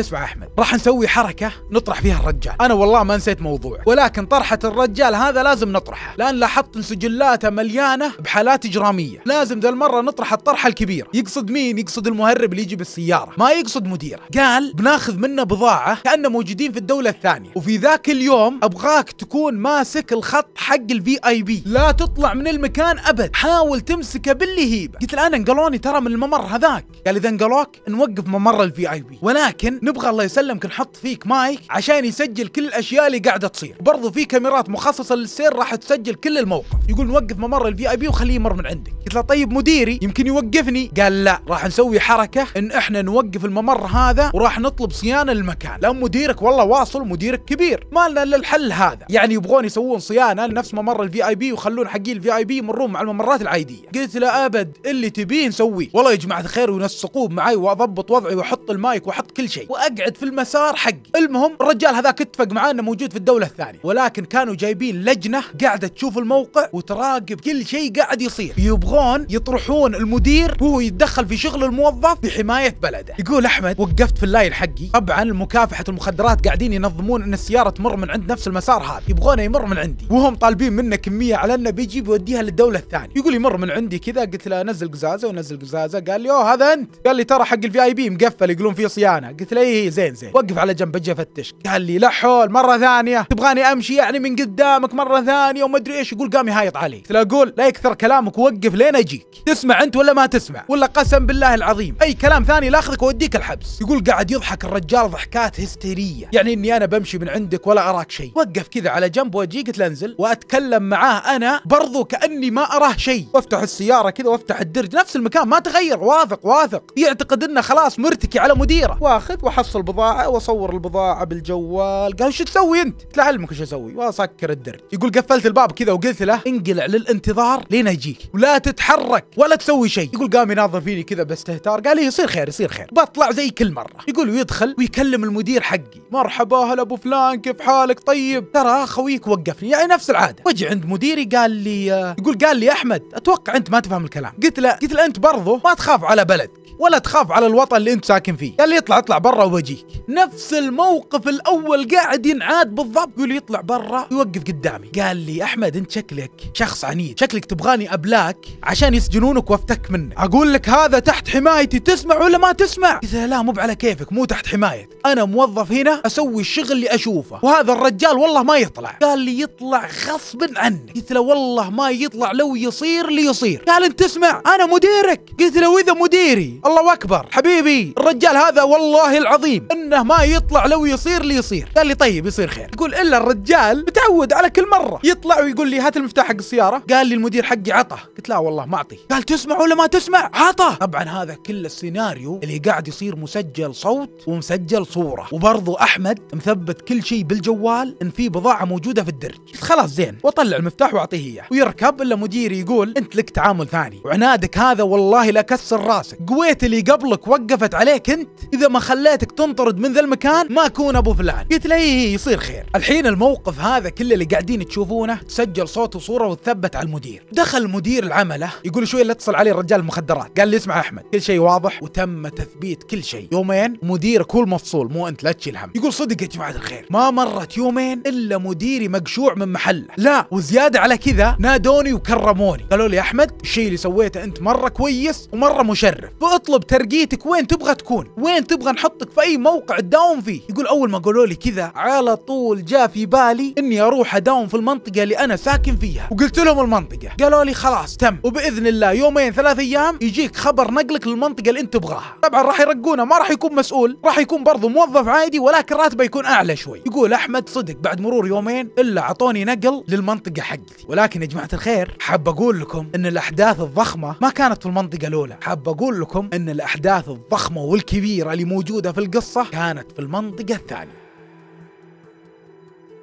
اسمع احمد راح نسوي حركه نطرح فيها الرجال انا والله ما نسيت موضوع ولكن طرحه الرجال هذا لازم نطرحه لان لاحظت ان سجلاته مليانه بحالات اجراميه لازم ذا المره نطرح الطرحه الكبيره يقصد مين يقصد المهرب اللي يجي بالسياره ما يقصد مديره قال بناخذ منه بضاعه كانه موجودين في الدوله الثانيه وفي ذاك اليوم ابغاك تكون ماسك الخط حق الفي اي بي لا تطلع من المكان ابد حاول تمسكه باللي هي غريبه قلت الان انقلوني ترى من الممر هذاك قال اذا انقلوك نوقف ممر الفي اي بي ولكن نبغى الله يسلمك نحط فيك مايك عشان يسجل كل الاشياء اللي قاعده تصير برضو في كاميرات مخصصه للسير راح تسجل كل الموقف يقول نوقف ممر الفي اي بي وخليه يمر من عندك قلت له طيب مديري يمكن يوقفني قال لا راح نسوي حركه ان احنا نوقف الممر هذا وراح نطلب صيانه للمكان لان مديرك والله واصل مديرك كبير ما لنا الا الحل هذا يعني يبغون يسوون صيانه لنفس ممر الفي اي بي ويخلون حقين الفي اي بي يمرون مع الممرات العاديه قلت له ابد احد اللي تبيه نسويه والله يا جماعه الخير وينسقوه معي واضبط وضعي واحط المايك واحط كل شيء واقعد في المسار حقي المهم الرجال هذاك اتفق معاه انه موجود في الدوله الثانيه ولكن كانوا جايبين لجنه قاعده تشوف الموقع وتراقب كل شيء قاعد يصير يبغون يطرحون المدير وهو يتدخل في شغل الموظف بحمايه بلده يقول احمد وقفت في اللاين حقي طبعا مكافحه المخدرات قاعدين ينظمون ان السياره تمر من عند نفس المسار هذا يبغونه يمر من عندي وهم طالبين منه كميه على انه بيجي بيوديها للدوله الثانيه يقول يمر من عندي كذا قلت له نزل قزازه ونزل قزازه قال لي اوه هذا انت قال لي ترى حق الفي اي بي مقفل يقولون فيه صيانه قلت له اي زين زين وقف على جنب اجي افتش قال لي لا حول مره ثانيه تبغاني امشي يعني من قدامك مره ثانيه وما ادري ايش يقول قام يهايط علي قلت له اقول لا يكثر كلامك ووقف لين اجيك تسمع انت ولا ما تسمع ولا قسم بالله العظيم اي كلام ثاني لا اخذك واوديك الحبس يقول قاعد يضحك الرجال ضحكات هستيريه يعني اني انا بمشي من عندك ولا اراك شيء وقف كذا على جنب واجيك تنزل واتكلم معاه انا برضو كاني ما اراه شيء وافتح السياره كذا وافتح تحت الدرج نفس المكان ما تغير واثق واثق يعتقد انه خلاص مرتكي على مديره واخذ واحصل بضاعه واصور البضاعه بالجوال قال شو تسوي انت؟ قلت له علمك وش اسوي واسكر الدرج يقول قفلت الباب كذا وقلت له انقلع للانتظار لين يجيك ولا تتحرك ولا تسوي شيء يقول قام يناظر فيني كذا باستهتار قال لي إيه، يصير خير يصير خير بطلع زي كل مره يقول ويدخل ويكلم المدير حقي مرحبا هلا ابو فلان كيف حالك طيب ترى خويك وقفني يعني نفس العاده وجي عند مديري قال لي آه، يقول قال لي احمد اتوقع انت ما تفهم الكلام قلت له قلت له انت برضه ما تخاف على بلدك ولا تخاف على الوطن اللي انت ساكن فيه قال لي اطلع اطلع برا وبجيك نفس الموقف الاول قاعد ينعاد بالضبط يقول لي برا يوقف قدامي قال لي احمد انت شكلك شخص عنيد شكلك تبغاني ابلاك عشان يسجنونك وافتك منك اقول لك هذا تحت حمايتي تسمع ولا ما تسمع قلت لا مو على كيفك مو تحت حمايتك انا موظف هنا اسوي الشغل اللي اشوفه وهذا الرجال والله ما يطلع قال لي يطلع غصب عنك قلت له والله ما يطلع لو يصير ليصير يصير قال انت تسمع انا مديرك قلت له واذا مديري الله اكبر حبيبي الرجال هذا والله العظيم انه ما يطلع لو يصير لي يصير قال لي طيب يصير خير يقول الا الرجال متعود على كل مره يطلع ويقول لي هات المفتاح حق السياره قال لي المدير حقي عطه قلت لا والله ما اعطي قال تسمع ولا ما تسمع عطه طبعا هذا كل السيناريو اللي قاعد يصير مسجل صوت ومسجل صوره وبرضو احمد مثبت كل شيء بالجوال ان في بضاعه موجوده في الدرج قلت خلاص زين واطلع المفتاح واعطيه اياه ويركب الا مديري يقول انت لك تعامل ثاني وعنادك هذا والله لا كسر راسك قويت البيت اللي قبلك وقفت عليك انت اذا ما خليتك تنطرد من ذا المكان ما اكون ابو فلان قلت له هي إيه، إيه، يصير خير الحين الموقف هذا كله اللي قاعدين تشوفونه تسجل صوت وصوره وتثبت على المدير دخل مدير العمله اه، يقول شوي لا اتصل عليه الرجال المخدرات قال لي اسمع احمد كل شيء واضح وتم تثبيت كل شيء يومين مديرك هو المفصول مو انت لا تشيل هم يقول صدق يا جماعه الخير ما مرت يومين الا مديري مقشوع من محله لا وزياده على كذا نادوني وكرموني قالوا لي احمد الشيء اللي سويته انت مره كويس ومره مشرف فاطلع اطلب ترقيتك وين تبغى تكون وين تبغى نحطك في اي موقع تداوم فيه يقول اول ما قالوا لي كذا على طول جاء في بالي اني اروح اداوم في المنطقه اللي انا ساكن فيها وقلت لهم المنطقه قالوا لي خلاص تم وباذن الله يومين ثلاث ايام يجيك خبر نقلك للمنطقه اللي انت تبغاها طبعا راح يرقونه ما راح يكون مسؤول راح يكون برضه موظف عادي ولكن راتبه يكون اعلى شوي يقول احمد صدق بعد مرور يومين الا اعطوني نقل للمنطقه حقتي ولكن يا جماعه الخير حاب اقول لكم ان الاحداث الضخمه ما كانت في المنطقه الاولى حاب اقول لكم أن الأحداث الضخمة والكبيرة اللي موجودة في القصة كانت في المنطقة الثانية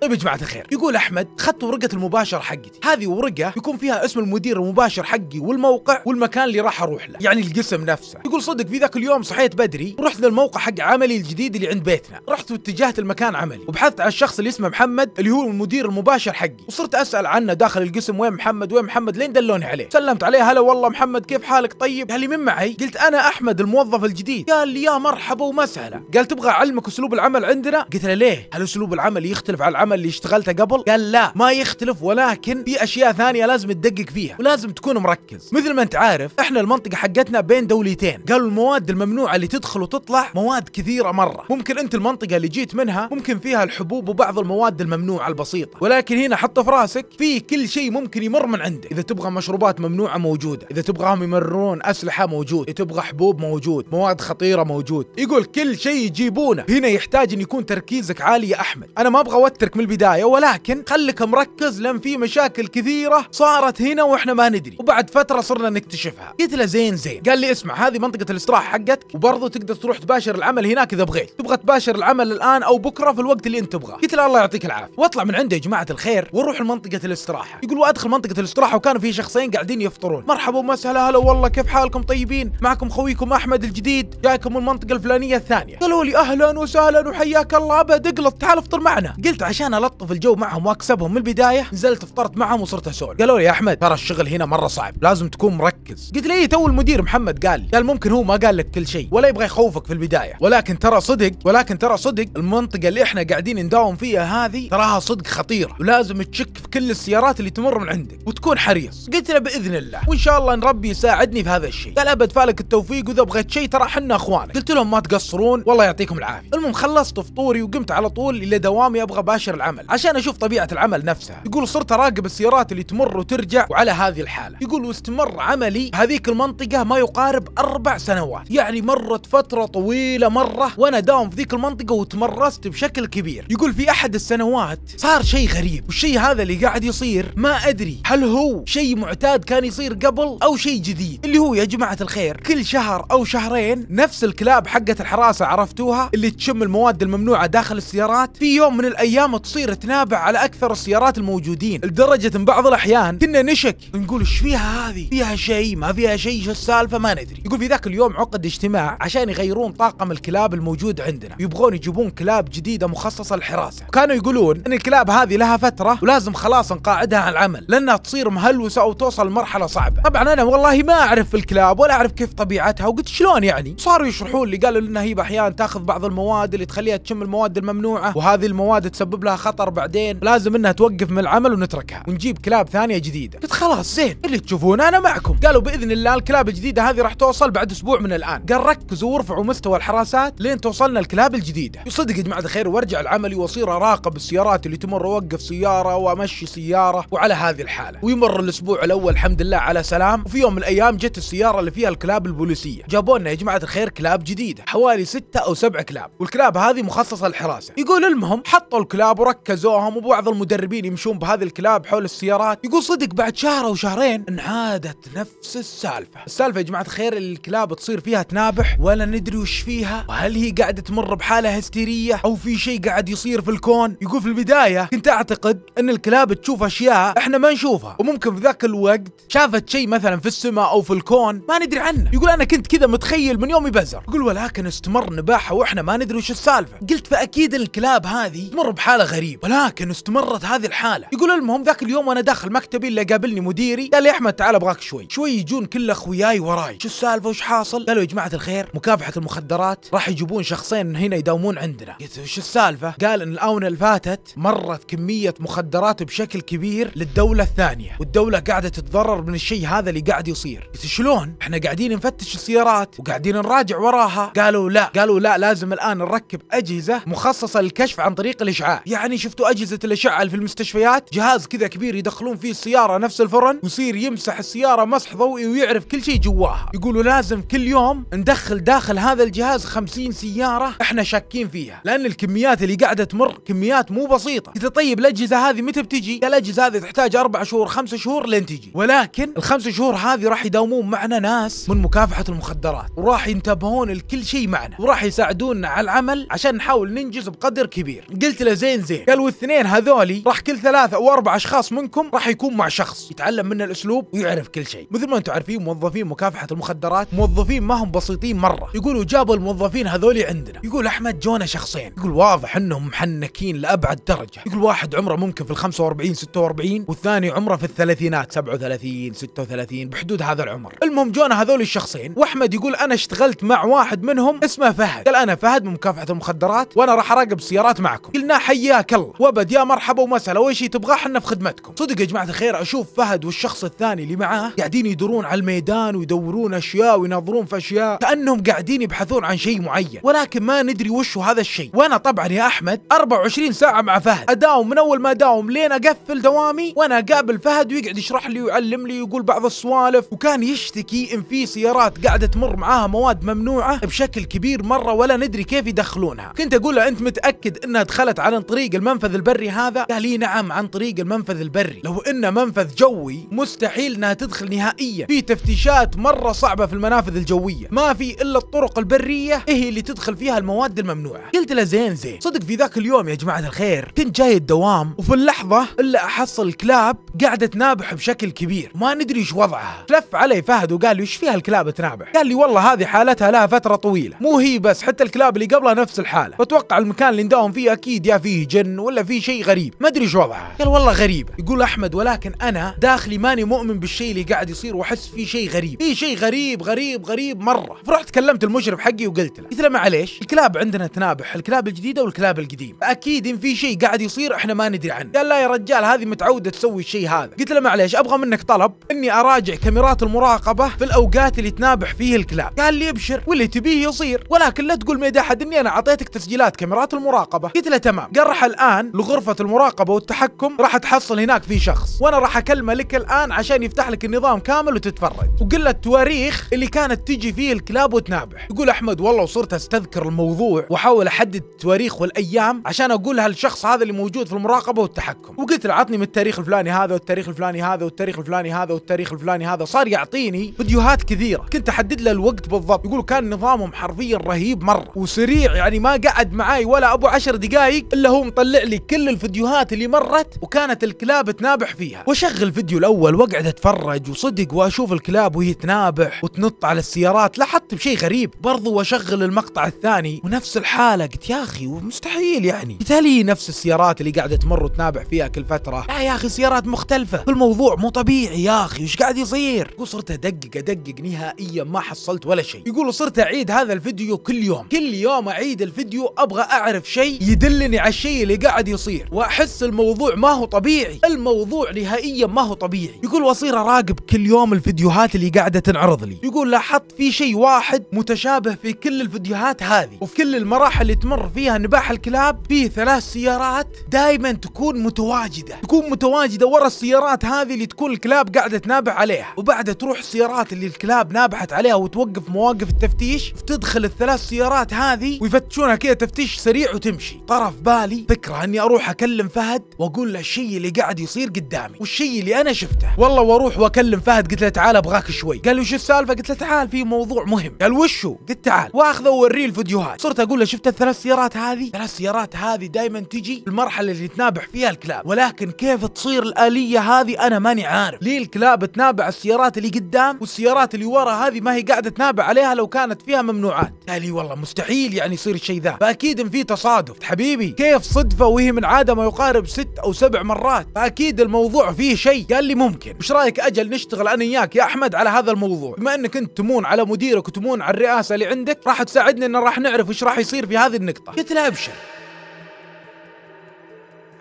طيب يا جماعه الخير يقول احمد خدت ورقه المباشره حقتي هذه ورقه يكون فيها اسم المدير المباشر حقي والموقع والمكان اللي راح اروح له يعني القسم نفسه يقول صدق في ذاك اليوم صحيت بدري ورحت للموقع حق عملي الجديد اللي عند بيتنا رحت واتجهت المكان عملي وبحثت عن الشخص اللي اسمه محمد اللي هو المدير المباشر حقي وصرت اسال عنه داخل القسم وين محمد وين محمد لين دلوني عليه سلمت عليه هلا والله محمد كيف حالك طيب قال لي من معي قلت انا احمد الموظف الجديد قال لي يا مرحبا ومسهلا قال تبغى اعلمك اسلوب العمل عندنا قلت له ليه هل اسلوب العمل يختلف عن العمل العمل اللي اشتغلته قبل قال لا ما يختلف ولكن في اشياء ثانيه لازم تدقق فيها ولازم تكون مركز مثل ما انت عارف احنا المنطقه حقتنا بين دولتين قالوا المواد الممنوعه اللي تدخل وتطلع مواد كثيره مره ممكن انت المنطقه اللي جيت منها ممكن فيها الحبوب وبعض المواد الممنوعه البسيطه ولكن هنا حط في راسك في كل شيء ممكن يمر من عندك اذا تبغى مشروبات ممنوعه موجوده اذا تبغاهم يمررون اسلحه موجود اذا تبغى حبوب موجود مواد خطيره موجود يقول كل شيء يجيبونه هنا يحتاج ان يكون تركيزك عالي يا احمد انا ما ابغى اوترك من البدايه ولكن خلك مركز لان في مشاكل كثيره صارت هنا واحنا ما ندري وبعد فتره صرنا نكتشفها قلت له زين زين قال لي اسمع هذه منطقه الاستراحه حقتك وبرضه تقدر تروح تباشر العمل هناك اذا بغيت تبغى تباشر العمل الان او بكره في الوقت اللي انت تبغاه قلت له الله يعطيك العافيه واطلع من عنده يا جماعه الخير واروح لمنطقه الاستراحه يقول وادخل منطقه الاستراحه وكانوا في شخصين قاعدين يفطرون مرحبا ومسهلا هلا والله كيف حالكم طيبين معكم خويكم احمد الجديد جايكم من المنطقه الفلانيه الثانيه قالوا لي اهلا وسهلا وحياك الله ابد اقلط تعال افطر معنا قلت عشان انا الطف الجو معهم واكسبهم من البدايه نزلت فطرت معهم وصرت اسولف قالوا لي يا احمد ترى الشغل هنا مره صعب لازم تكون مركز قلت لي إيه، تو المدير محمد قال لي قال ممكن هو ما قال لك كل شيء ولا يبغى يخوفك في البدايه ولكن ترى صدق ولكن ترى صدق المنطقه اللي احنا قاعدين نداوم فيها هذه تراها صدق خطيره ولازم تشك في كل السيارات اللي تمر من عندك وتكون حريص قلت له باذن الله وان شاء الله ان ربي يساعدني في هذا الشيء قال ابد فالك التوفيق واذا بغيت شيء ترى احنا اخوانك قلت لهم ما تقصرون والله يعطيكم العافيه المهم خلصت فطوري وقمت على طول الى دوامي ابغى باشر العمل عشان اشوف طبيعه العمل نفسها يقول صرت اراقب السيارات اللي تمر وترجع وعلى هذه الحاله يقول واستمر عملي هذيك المنطقه ما يقارب اربع سنوات يعني مرت فتره طويله مره وانا داوم في ذيك المنطقه وتمرست بشكل كبير يقول في احد السنوات صار شيء غريب والشيء هذا اللي قاعد يصير ما ادري هل هو شيء معتاد كان يصير قبل او شيء جديد اللي هو يا جماعه الخير كل شهر او شهرين نفس الكلاب حقه الحراسه عرفتوها اللي تشم المواد الممنوعه داخل السيارات في يوم من الايام تصير تنابع على اكثر السيارات الموجودين لدرجه ان بعض الاحيان كنا نشك نقول ايش فيها هذه فيها شيء ما فيها شيء شو السالفه ما ندري يقول في ذاك اليوم عقد اجتماع عشان يغيرون طاقم الكلاب الموجود عندنا يبغون يجيبون كلاب جديده مخصصه للحراسه كانوا يقولون ان الكلاب هذه لها فتره ولازم خلاص نقاعدها عن العمل لانها تصير مهلوسه او توصل لمرحله صعبه طبعا انا والله ما اعرف الكلاب ولا اعرف كيف طبيعتها وقلت شلون يعني صاروا يشرحون لي قالوا انها هي احيانا تاخذ بعض المواد اللي تخليها تشم المواد الممنوعه وهذه المواد تسبب لها خطر بعدين لازم انها توقف من العمل ونتركها ونجيب كلاب ثانيه جديده قلت خلاص زين اللي تشوفونه انا معكم قالوا باذن الله الكلاب الجديده هذه راح توصل بعد اسبوع من الان قال ركزوا وارفعوا مستوى الحراسات لين توصلنا الكلاب الجديده يصدق يا جماعه الخير وارجع لعملي واصير اراقب السيارات اللي تمر اوقف سياره وامشي سياره وعلى هذه الحاله ويمر الاسبوع الاول الحمد لله على سلام وفي يوم من الايام جت السياره اللي فيها الكلاب البوليسيه جابوا لنا يا جماعه الخير كلاب جديده حوالي ستة او سبع كلاب والكلاب هذه مخصصه للحراسه يقول المهم حطوا الكلاب وركزوهم وبعض المدربين يمشون بهذه الكلاب حول السيارات يقول صدق بعد شهر او شهرين انعادت نفس السالفه السالفه يا جماعه الخير الكلاب تصير فيها تنابح ولا ندري وش فيها وهل هي قاعده تمر بحاله هستيريه او في شيء قاعد يصير في الكون يقول في البدايه كنت اعتقد ان الكلاب تشوف اشياء احنا ما نشوفها وممكن في ذاك الوقت شافت شيء مثلا في السماء او في الكون ما ندري عنه يقول انا كنت كذا متخيل من يومي بزر يقول ولكن استمر نباحها واحنا ما ندري وش السالفه قلت فاكيد الكلاب هذه تمر بحاله غريب ولكن استمرت هذه الحاله يقول المهم ذاك اليوم وانا داخل مكتبي اللي قابلني مديري قال لي احمد تعال ابغاك شوي شوي يجون كل اخوياي وراي شو السالفه وش حاصل قالوا يا جماعه الخير مكافحه المخدرات راح يجيبون شخصين هنا يداومون عندنا قلت وش السالفه قال ان الاونه اللي فاتت مرت كميه مخدرات بشكل كبير للدوله الثانيه والدوله قاعده تتضرر من الشيء هذا اللي قاعد يصير قلت شلون احنا قاعدين نفتش السيارات وقاعدين نراجع وراها قالوا لا قالوا لا لازم الان نركب اجهزه مخصصه للكشف عن طريق الاشعاع يعني شفتوا اجهزه الاشعه في المستشفيات جهاز كذا كبير يدخلون فيه السياره نفس الفرن ويصير يمسح السياره مسح ضوئي ويعرف كل شيء جواها يقولوا لازم كل يوم ندخل داخل هذا الجهاز 50 سياره احنا شاكين فيها لان الكميات اللي قاعده تمر كميات مو بسيطه اذا طيب الاجهزه هذه متى بتجي الاجهزه هذه تحتاج اربع شهور خمسة شهور لين تجي ولكن الخمس شهور هذه راح يداومون معنا ناس من مكافحه المخدرات وراح ينتبهون لكل شيء معنا وراح يساعدوننا على العمل عشان نحاول ننجز بقدر كبير قلت له زين زين قالوا الاثنين هذولي راح كل ثلاثة او اربع اشخاص منكم راح يكون مع شخص يتعلم منه الاسلوب ويعرف كل شيء مثل ما انتم عارفين موظفين مكافحة المخدرات موظفين ما هم بسيطين مرة يقولوا جابوا الموظفين هذولي عندنا يقول احمد جونا شخصين يقول واضح انهم محنكين لابعد درجة يقول واحد عمره ممكن في ال 45 46 والثاني عمره في الثلاثينات 37 36 بحدود هذا العمر المهم جونا هذول الشخصين واحمد يقول انا اشتغلت مع واحد منهم اسمه فهد قال انا فهد من مكافحة المخدرات وانا راح اراقب السيارات معكم قلنا حياك حياك الله وابد يا مرحبا ومسهلا واي شيء تبغاه حنا في خدمتكم صدق يا جماعه الخير اشوف فهد والشخص الثاني اللي معاه قاعدين يدورون على الميدان ويدورون اشياء وينظرون في اشياء كانهم قاعدين يبحثون عن شيء معين ولكن ما ندري وش هذا الشيء وانا طبعا يا احمد 24 ساعه مع فهد اداوم من اول ما داوم لين اقفل دوامي وانا اقابل فهد ويقعد يشرح لي ويعلم لي ويقول بعض السوالف وكان يشتكي ان في سيارات قاعده تمر معاها مواد ممنوعه بشكل كبير مره ولا ندري كيف يدخلونها كنت اقول له انت متاكد انها دخلت عن طريق طريق المنفذ البري هذا قال لي نعم عن طريق المنفذ البري لو انه منفذ جوي مستحيل انها تدخل نهائيا في تفتيشات مره صعبه في المنافذ الجويه ما في الا الطرق البريه هي اللي تدخل فيها المواد الممنوعه قلت له زين زين صدق في ذاك اليوم يا جماعه الخير كنت جاي الدوام وفي اللحظه الا احصل كلاب قاعده تنابح بشكل كبير ما ندري ايش وضعها لف علي فهد وقال لي ايش فيها الكلاب تنابح قال لي والله هذه حالتها لها فتره طويله مو هي بس حتى الكلاب اللي قبلها نفس الحاله فتوقع المكان اللي نداوم فيه اكيد يا فيه جن ولا في شيء غريب ما ادري شو وضعها قال والله غريبه يقول احمد ولكن انا داخلي ماني مؤمن بالشيء اللي قاعد يصير واحس في شيء غريب في شيء غريب غريب غريب مره فرحت كلمت المشرف حقي وقلت له قلت له معليش الكلاب عندنا تنابح الكلاب الجديده والكلاب القديمه اكيد ان في شيء قاعد يصير احنا ما ندري عنه قال لا يا رجال هذه متعوده تسوي الشيء هذا قلت له معليش ابغى منك طلب اني اراجع كاميرات المراقبه في الاوقات اللي تنابح فيه الكلاب قال لي ابشر واللي تبيه يصير ولكن لا تقول ميد احد اني انا اعطيتك تسجيلات كاميرات المراقبه قلت له تمام قال راح الان لغرفه المراقبه والتحكم راح تحصل هناك في شخص وانا راح اكلمه لك الان عشان يفتح لك النظام كامل وتتفرج وقل له التواريخ اللي كانت تجي فيه الكلاب وتنابح يقول احمد والله وصرت استذكر الموضوع واحاول احدد التواريخ والايام عشان اقول هالشخص هذا اللي موجود في المراقبه والتحكم وقلت له عطني من التاريخ الفلاني هذا والتاريخ الفلاني هذا والتاريخ الفلاني هذا والتاريخ الفلاني هذا صار يعطيني فيديوهات كثيره كنت احدد له الوقت بالضبط يقول كان نظامهم حرفيا رهيب مره وسريع يعني ما قعد معاي ولا ابو عشر دقائق الا هو يطلع لي كل الفيديوهات اللي مرت وكانت الكلاب تنابح فيها واشغل الفيديو الاول واقعد اتفرج وصدق واشوف الكلاب وهي تنابح وتنط على السيارات لاحظت بشيء غريب برضو واشغل المقطع الثاني ونفس الحاله قلت يا اخي ومستحيل يعني تالي نفس السيارات اللي قاعده تمر وتنابح فيها كل فتره لا يا اخي سيارات مختلفه الموضوع مو طبيعي يا اخي وش قاعد يصير وصرت ادقق ادقق نهائيا ما حصلت ولا شيء يقول صرت اعيد هذا الفيديو كل يوم كل يوم اعيد الفيديو ابغى اعرف شيء يدلني على الشيء اللي قاعد يصير واحس الموضوع ما هو طبيعي الموضوع نهائيا ما هو طبيعي يقول واصير اراقب كل يوم الفيديوهات اللي قاعده تنعرض لي يقول لاحظت في شيء واحد متشابه في كل الفيديوهات هذه وفي كل المراحل اللي تمر فيها نباح الكلاب في ثلاث سيارات دائما تكون متواجده تكون متواجده ورا السيارات هذه اللي تكون الكلاب قاعده تنابح عليها وبعدها تروح السيارات اللي الكلاب نابحت عليها وتوقف مواقف التفتيش فتدخل الثلاث سيارات هذه ويفتشونها كذا تفتيش سريع وتمشي طرف بالي الفكره اني اروح اكلم فهد واقول له الشيء اللي قاعد يصير قدامي والشيء اللي انا شفته والله واروح واكلم فهد قلت له تعال ابغاك شوي قال وش السالفه قلت له تعال في موضوع مهم قال وشو قلت تعال واخذه ووريه الفيديوهات صرت اقول له شفت الثلاث سيارات هذه ثلاث سيارات هذه دائما تجي المرحله اللي تنابح فيها الكلاب ولكن كيف تصير الاليه هذه انا ماني عارف ليه الكلاب تنابع السيارات اللي قدام والسيارات اللي ورا هذه ما هي قاعده تنابع عليها لو كانت فيها ممنوعات قال لي والله مستحيل يعني يصير الشيء ذا فاكيد ان في تصادف حبيبي كيف صدفه وهي من عاده ما يقارب ست او سبع مرات فاكيد الموضوع فيه شيء قال لي ممكن وش رايك اجل نشتغل انا وياك يا احمد على هذا الموضوع بما انك انت تمون على مديرك وتمون على الرئاسه اللي عندك راح تساعدني ان راح نعرف وش راح يصير في هذه النقطه قلت له ابشر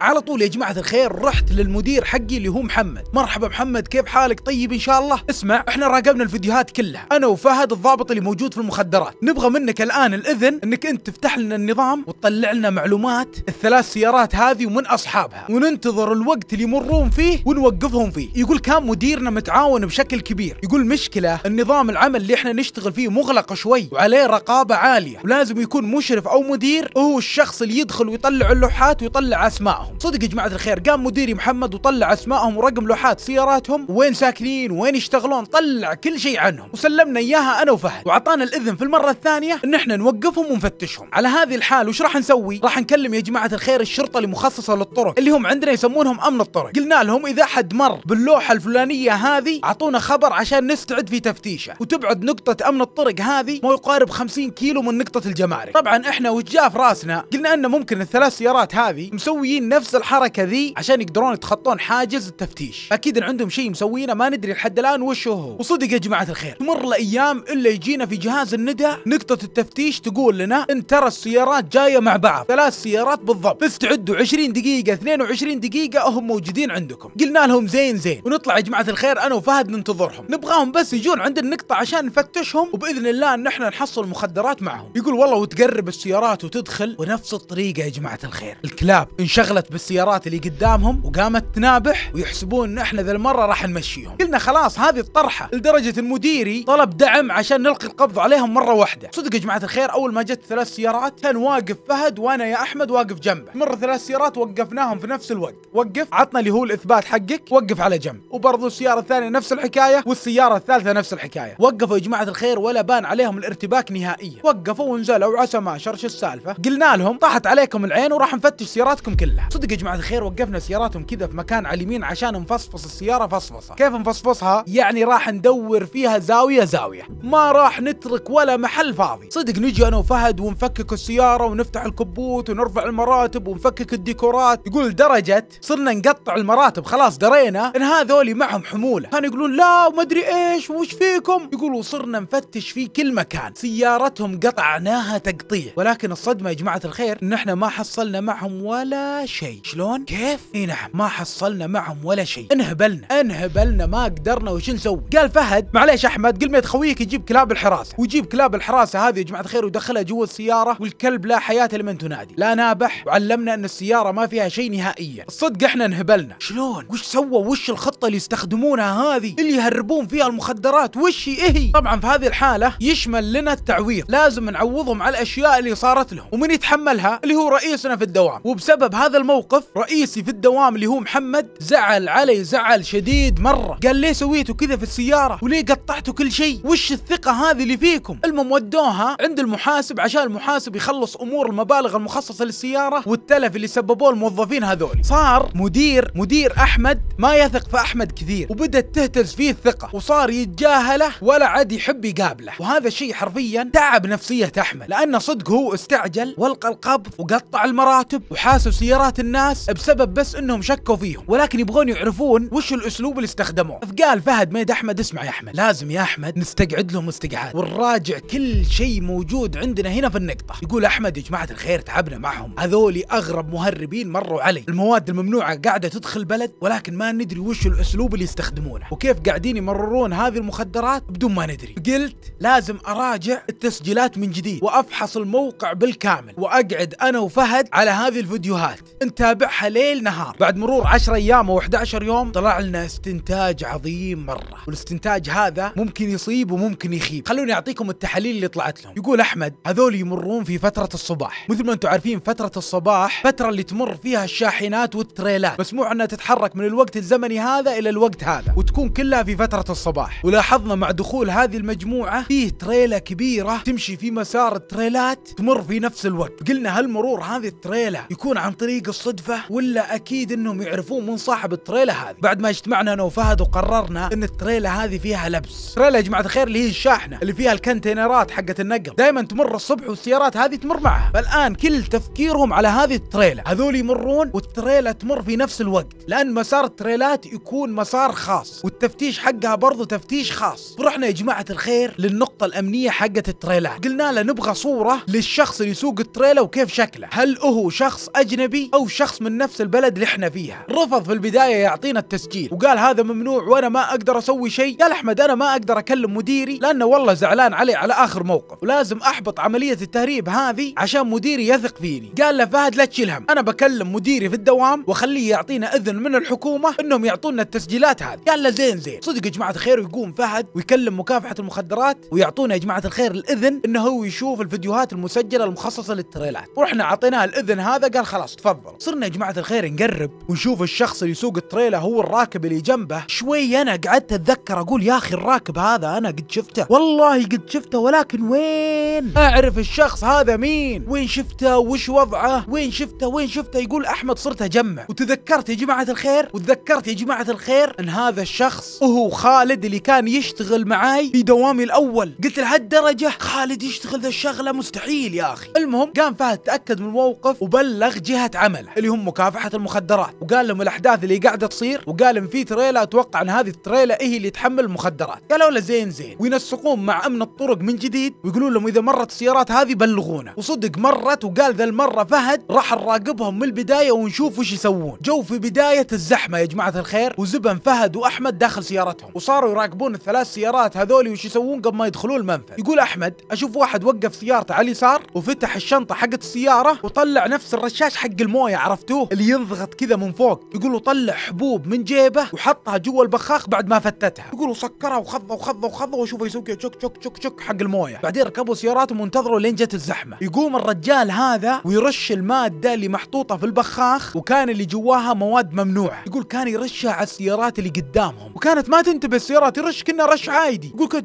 على طول يا جماعه الخير رحت للمدير حقي اللي هو محمد مرحبا محمد كيف حالك طيب ان شاء الله اسمع احنا راقبنا الفيديوهات كلها انا وفهد الضابط اللي موجود في المخدرات نبغى منك الان الاذن انك انت تفتح لنا النظام وتطلع لنا معلومات الثلاث سيارات هذه ومن اصحابها وننتظر الوقت اللي يمرون فيه ونوقفهم فيه يقول كان مديرنا متعاون بشكل كبير يقول مشكله النظام العمل اللي احنا نشتغل فيه مغلق شوي وعليه رقابه عاليه ولازم يكون مشرف او مدير هو الشخص اللي يدخل ويطلع اللوحات ويطلع اسمائهم اسمائهم صدق يا جماعه الخير قام مديري محمد وطلع اسمائهم ورقم لوحات سياراتهم وين ساكنين وين يشتغلون طلع كل شيء عنهم وسلمنا اياها انا وفهد وعطانا الاذن في المره الثانيه ان احنا نوقفهم ونفتشهم على هذه الحال وش راح نسوي راح نكلم يا جماعه الخير الشرطه اللي مخصصه للطرق اللي هم عندنا يسمونهم امن الطرق قلنا لهم اذا حد مر باللوحه الفلانيه هذه اعطونا خبر عشان نستعد في تفتيشه وتبعد نقطه امن الطرق هذه ما يقارب 50 كيلو من نقطه الجمارك طبعا احنا وجاف في راسنا قلنا ان ممكن الثلاث سيارات هذه مسويين نفس الحركه ذي عشان يقدرون يتخطون حاجز التفتيش اكيد ان عندهم شيء مسوينه ما ندري لحد الان وش هو وصدق يا جماعه الخير تمر الايام الا يجينا في جهاز الندى نقطه التفتيش تقول لنا ان ترى السيارات جايه مع بعض ثلاث سيارات بالضبط استعدوا 20 دقيقه 22 دقيقه هم موجودين عندكم قلنا لهم زين زين ونطلع يا جماعه الخير انا وفهد ننتظرهم نبغاهم بس يجون عند النقطه عشان نفتشهم وباذن الله ان احنا نحصل مخدرات معهم يقول والله وتقرب السيارات وتدخل ونفس الطريقه يا جماعه الخير الكلاب انشغلت اتصلت بالسيارات اللي قدامهم وقامت تنابح ويحسبون ان احنا ذا المره راح نمشيهم قلنا خلاص هذه الطرحه لدرجه ان مديري طلب دعم عشان نلقي القبض عليهم مره واحده صدق يا جماعه الخير اول ما جت ثلاث سيارات كان واقف فهد وانا يا احمد واقف جنبه مر ثلاث سيارات وقفناهم في نفس الوقت وقف عطنا اللي هو الاثبات حقك وقف على جنب وبرضه السياره الثانيه نفس الحكايه والسياره الثالثه نفس الحكايه وقفوا يا جماعه الخير ولا بان عليهم الارتباك نهائيا وقفوا ونزلوا وعسى ما شرش السالفه قلنا لهم طاحت عليكم العين وراح نفتش سياراتكم كلها صدق يا جماعه الخير وقفنا سياراتهم كذا في مكان على اليمين عشان نفصفص السياره فصفصه كيف نفصفصها يعني راح ندور فيها زاويه زاويه ما راح نترك ولا محل فاضي صدق نجي انا وفهد ونفكك السياره ونفتح الكبوت ونرفع المراتب ونفكك الديكورات يقول درجه صرنا نقطع المراتب خلاص درينا ان هذولي معهم حموله كانوا يقولون لا وما ادري ايش وش فيكم يقولوا صرنا نفتش في كل مكان سيارتهم قطعناها تقطيع ولكن الصدمه يا جماعه الخير ان احنا ما حصلنا معهم ولا شيء شيء شلون كيف اي نعم ما حصلنا معهم ولا شيء انهبلنا انهبلنا ما قدرنا وش نسوي قال فهد معليش احمد قل ميت خويك يجيب كلاب الحراسه ويجيب كلاب الحراسه هذه يا جماعه الخير ودخلها جوا السياره والكلب لا حياه لمن تنادي لا نابح وعلمنا ان السياره ما فيها شيء نهائيا الصدق احنا انهبلنا شلون وش سوى وش الخطه اللي يستخدمونها هذه اللي يهربون فيها المخدرات وش ايه هي طبعا في هذه الحاله يشمل لنا التعويض لازم نعوضهم على الاشياء اللي صارت لهم ومن يتحملها اللي هو رئيسنا في الدوام وبسبب هذا الموضوع موقف رئيسي في الدوام اللي هو محمد زعل علي زعل شديد مرة قال ليه سويتوا كذا في السيارة وليه قطعتوا كل شيء وش الثقة هذه اللي فيكم المهم ودوها عند المحاسب عشان المحاسب يخلص امور المبالغ المخصصة للسيارة والتلف اللي سببوه الموظفين هذول صار مدير مدير احمد ما يثق في احمد كثير وبدت تهتز فيه الثقة وصار يتجاهله ولا عاد يحب يقابله وهذا الشيء حرفيا تعب نفسية احمد لانه صدق هو استعجل والقى القبض وقطع المراتب وحاسب سيارات الناس بسبب بس انهم شكوا فيهم ولكن يبغون يعرفون وش الاسلوب اللي استخدموه فقال فهد ميد احمد اسمع يا احمد لازم يا احمد نستقعد لهم استقعاد ونراجع كل شيء موجود عندنا هنا في النقطه يقول احمد يا جماعه الخير تعبنا معهم هذول اغرب مهربين مروا علي المواد الممنوعه قاعده تدخل البلد ولكن ما ندري وش الاسلوب اللي يستخدمونه وكيف قاعدين يمررون هذه المخدرات بدون ما ندري قلت لازم اراجع التسجيلات من جديد وافحص الموقع بالكامل واقعد انا وفهد على هذه الفيديوهات نتابعها ليل نهار بعد مرور 10 ايام او 11 يوم طلع لنا استنتاج عظيم مره والاستنتاج هذا ممكن يصيب وممكن يخيب خلوني اعطيكم التحاليل اللي طلعت لهم يقول احمد هذول يمرون في فتره الصباح مثل ما انتم عارفين فتره الصباح فتره اللي تمر فيها الشاحنات والتريلات مسموح انها تتحرك من الوقت الزمني هذا الى الوقت هذا وتكون كلها في فتره الصباح ولاحظنا مع دخول هذه المجموعه فيه تريلا كبيره تمشي في مسار التريلات تمر في نفس الوقت قلنا هل مرور هذه التريلا يكون عن طريق بالصدفه ولا اكيد انهم يعرفون من صاحب التريلا هذه بعد ما اجتمعنا انا وفهد وقررنا ان التريلا هذه فيها لبس تريلا يا جماعه الخير اللي هي الشاحنه اللي فيها الكنتينرات حقه النقل دائما تمر الصبح والسيارات هذه تمر معها فالان كل تفكيرهم على هذه التريلا هذول يمرون والتريلا تمر في نفس الوقت لان مسار التريلات يكون مسار خاص والتفتيش حقها برضه تفتيش خاص فرحنا يا جماعه الخير للنقطه الامنيه حقه التريلات قلنا له نبغى صوره للشخص اللي يسوق التريلا وكيف شكله هل هو شخص اجنبي او يشوف شخص من نفس البلد اللي احنا فيها رفض في البداية يعطينا التسجيل وقال هذا ممنوع وانا ما اقدر اسوي شيء قال احمد انا ما اقدر اكلم مديري لانه والله زعلان علي على اخر موقف ولازم احبط عملية التهريب هذه عشان مديري يثق فيني قال له فهد لا تشيل هم انا بكلم مديري في الدوام واخليه يعطينا اذن من الحكومة انهم يعطونا التسجيلات هذه قال له زين زين صدق يا جماعة الخير ويقوم فهد ويكلم مكافحة المخدرات ويعطونا يا جماعة الخير الاذن انه هو يشوف الفيديوهات المسجلة المخصصة للتريلات ورحنا اعطيناه الاذن هذا قال خلاص تفضل صرنا يا جماعه الخير نقرب ونشوف الشخص اللي يسوق التريلا هو الراكب اللي جنبه شوي انا قعدت اتذكر اقول يا اخي الراكب هذا انا قد شفته والله قد شفته ولكن وين اعرف الشخص هذا مين وين شفته وش وضعه وين شفته وين شفته يقول احمد صرت اجمع وتذكرت يا جماعه الخير وتذكرت يا جماعه الخير ان هذا الشخص هو خالد اللي كان يشتغل معاي في دوامي الاول قلت لهالدرجه خالد يشتغل ذا الشغله مستحيل يا اخي المهم قام فهد تاكد من الموقف وبلغ جهه عمل العماله اللي هم مكافحه المخدرات وقال لهم الاحداث اللي قاعده تصير وقال لهم في تريلا اتوقع ان هذه التريلا هي اللي تحمل المخدرات قالوا له زين زين وينسقون مع امن الطرق من جديد ويقولون لهم اذا مرت السيارات هذه بلغونا وصدق مرت وقال ذا المره فهد راح نراقبهم من البدايه ونشوف وش يسوون جو في بدايه الزحمه يا جماعه الخير وزبن فهد واحمد داخل سيارتهم وصاروا يراقبون الثلاث سيارات هذول وش يسوون قبل ما يدخلون المنفذ يقول احمد اشوف واحد وقف سيارته على اليسار وفتح الشنطه حقت السياره وطلع نفس الرشاش حق المويه عرفتوه اللي ينضغط كذا من فوق يقول له طلع حبوب من جيبه وحطها جوا البخاخ بعد ما فتتها يقول له سكرها وخضه وخضه وخضه واشوفه يسوي كذا شك شك شك شك حق المويه بعدين ركبوا سياراتهم وانتظروا لين جت الزحمه يقوم الرجال هذا ويرش الماده اللي محطوطه في البخاخ وكان اللي جواها مواد ممنوعه يقول كان يرشها على السيارات اللي قدامهم وكانت ما تنتبه السيارات يرش كنا رش عادي يقول كذا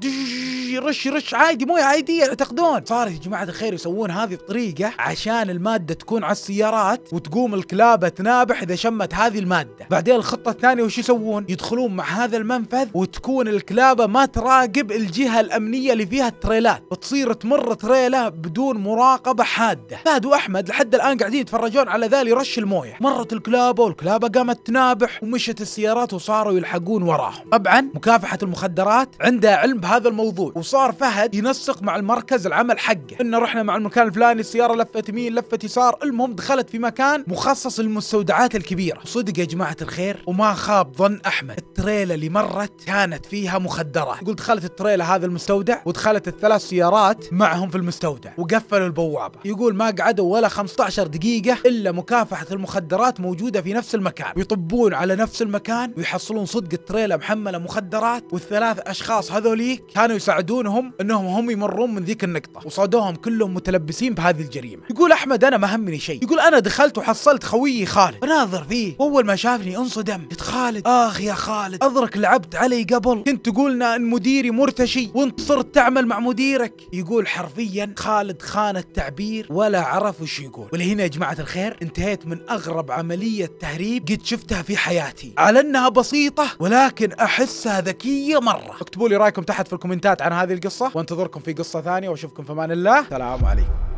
رش رش عادي مويه عاديه يعتقدون صار يا جماعه الخير يسوون هذه الطريقه عشان الماده تكون على السيارات وتقول تقوم الكلاب تنابح اذا شمت هذه الماده بعدين الخطه الثانيه وش يسوون يدخلون مع هذا المنفذ وتكون الكلابه ما تراقب الجهه الامنيه اللي فيها التريلات وتصير تمر تريله بدون مراقبه حاده فهد واحمد لحد الان قاعدين يتفرجون على ذا رش المويه مرت الكلابه والكلابه قامت تنابح ومشت السيارات وصاروا يلحقون وراهم طبعا مكافحه المخدرات عندها علم بهذا الموضوع وصار فهد ينسق مع المركز العمل حقه ان رحنا مع المكان الفلاني السياره لفت يمين لفت يسار المهم دخلت في مكان مخصص للمستودعات الكبيرة صدق يا جماعة الخير وما خاب ظن أحمد التريلة اللي مرت كانت فيها مخدرات يقول دخلت التريلة هذا المستودع ودخلت الثلاث سيارات معهم في المستودع وقفلوا البوابة يقول ما قعدوا ولا 15 دقيقة إلا مكافحة المخدرات موجودة في نفس المكان ويطبون على نفس المكان ويحصلون صدق التريلة محملة مخدرات والثلاث أشخاص هذوليك كانوا يساعدونهم أنهم هم يمرون من ذيك النقطة وصادوهم كلهم متلبسين بهذه الجريمة يقول أحمد أنا ما همني شيء يقول أنا دخلت وحصلت وصلت خويي خالد بناظر فيه واول ما شافني انصدم قلت خالد اخ يا خالد اضرك لعبت علي قبل كنت تقولنا ان مديري مرتشي وانت صرت تعمل مع مديرك يقول حرفيا خالد خان التعبير ولا عرف وش يقول ولهنا يا جماعه الخير انتهيت من اغرب عمليه تهريب قد شفتها في حياتي على انها بسيطه ولكن احسها ذكيه مره اكتبوا لي رايكم تحت في الكومنتات عن هذه القصه وانتظركم في قصه ثانيه واشوفكم في امان الله سلام عليكم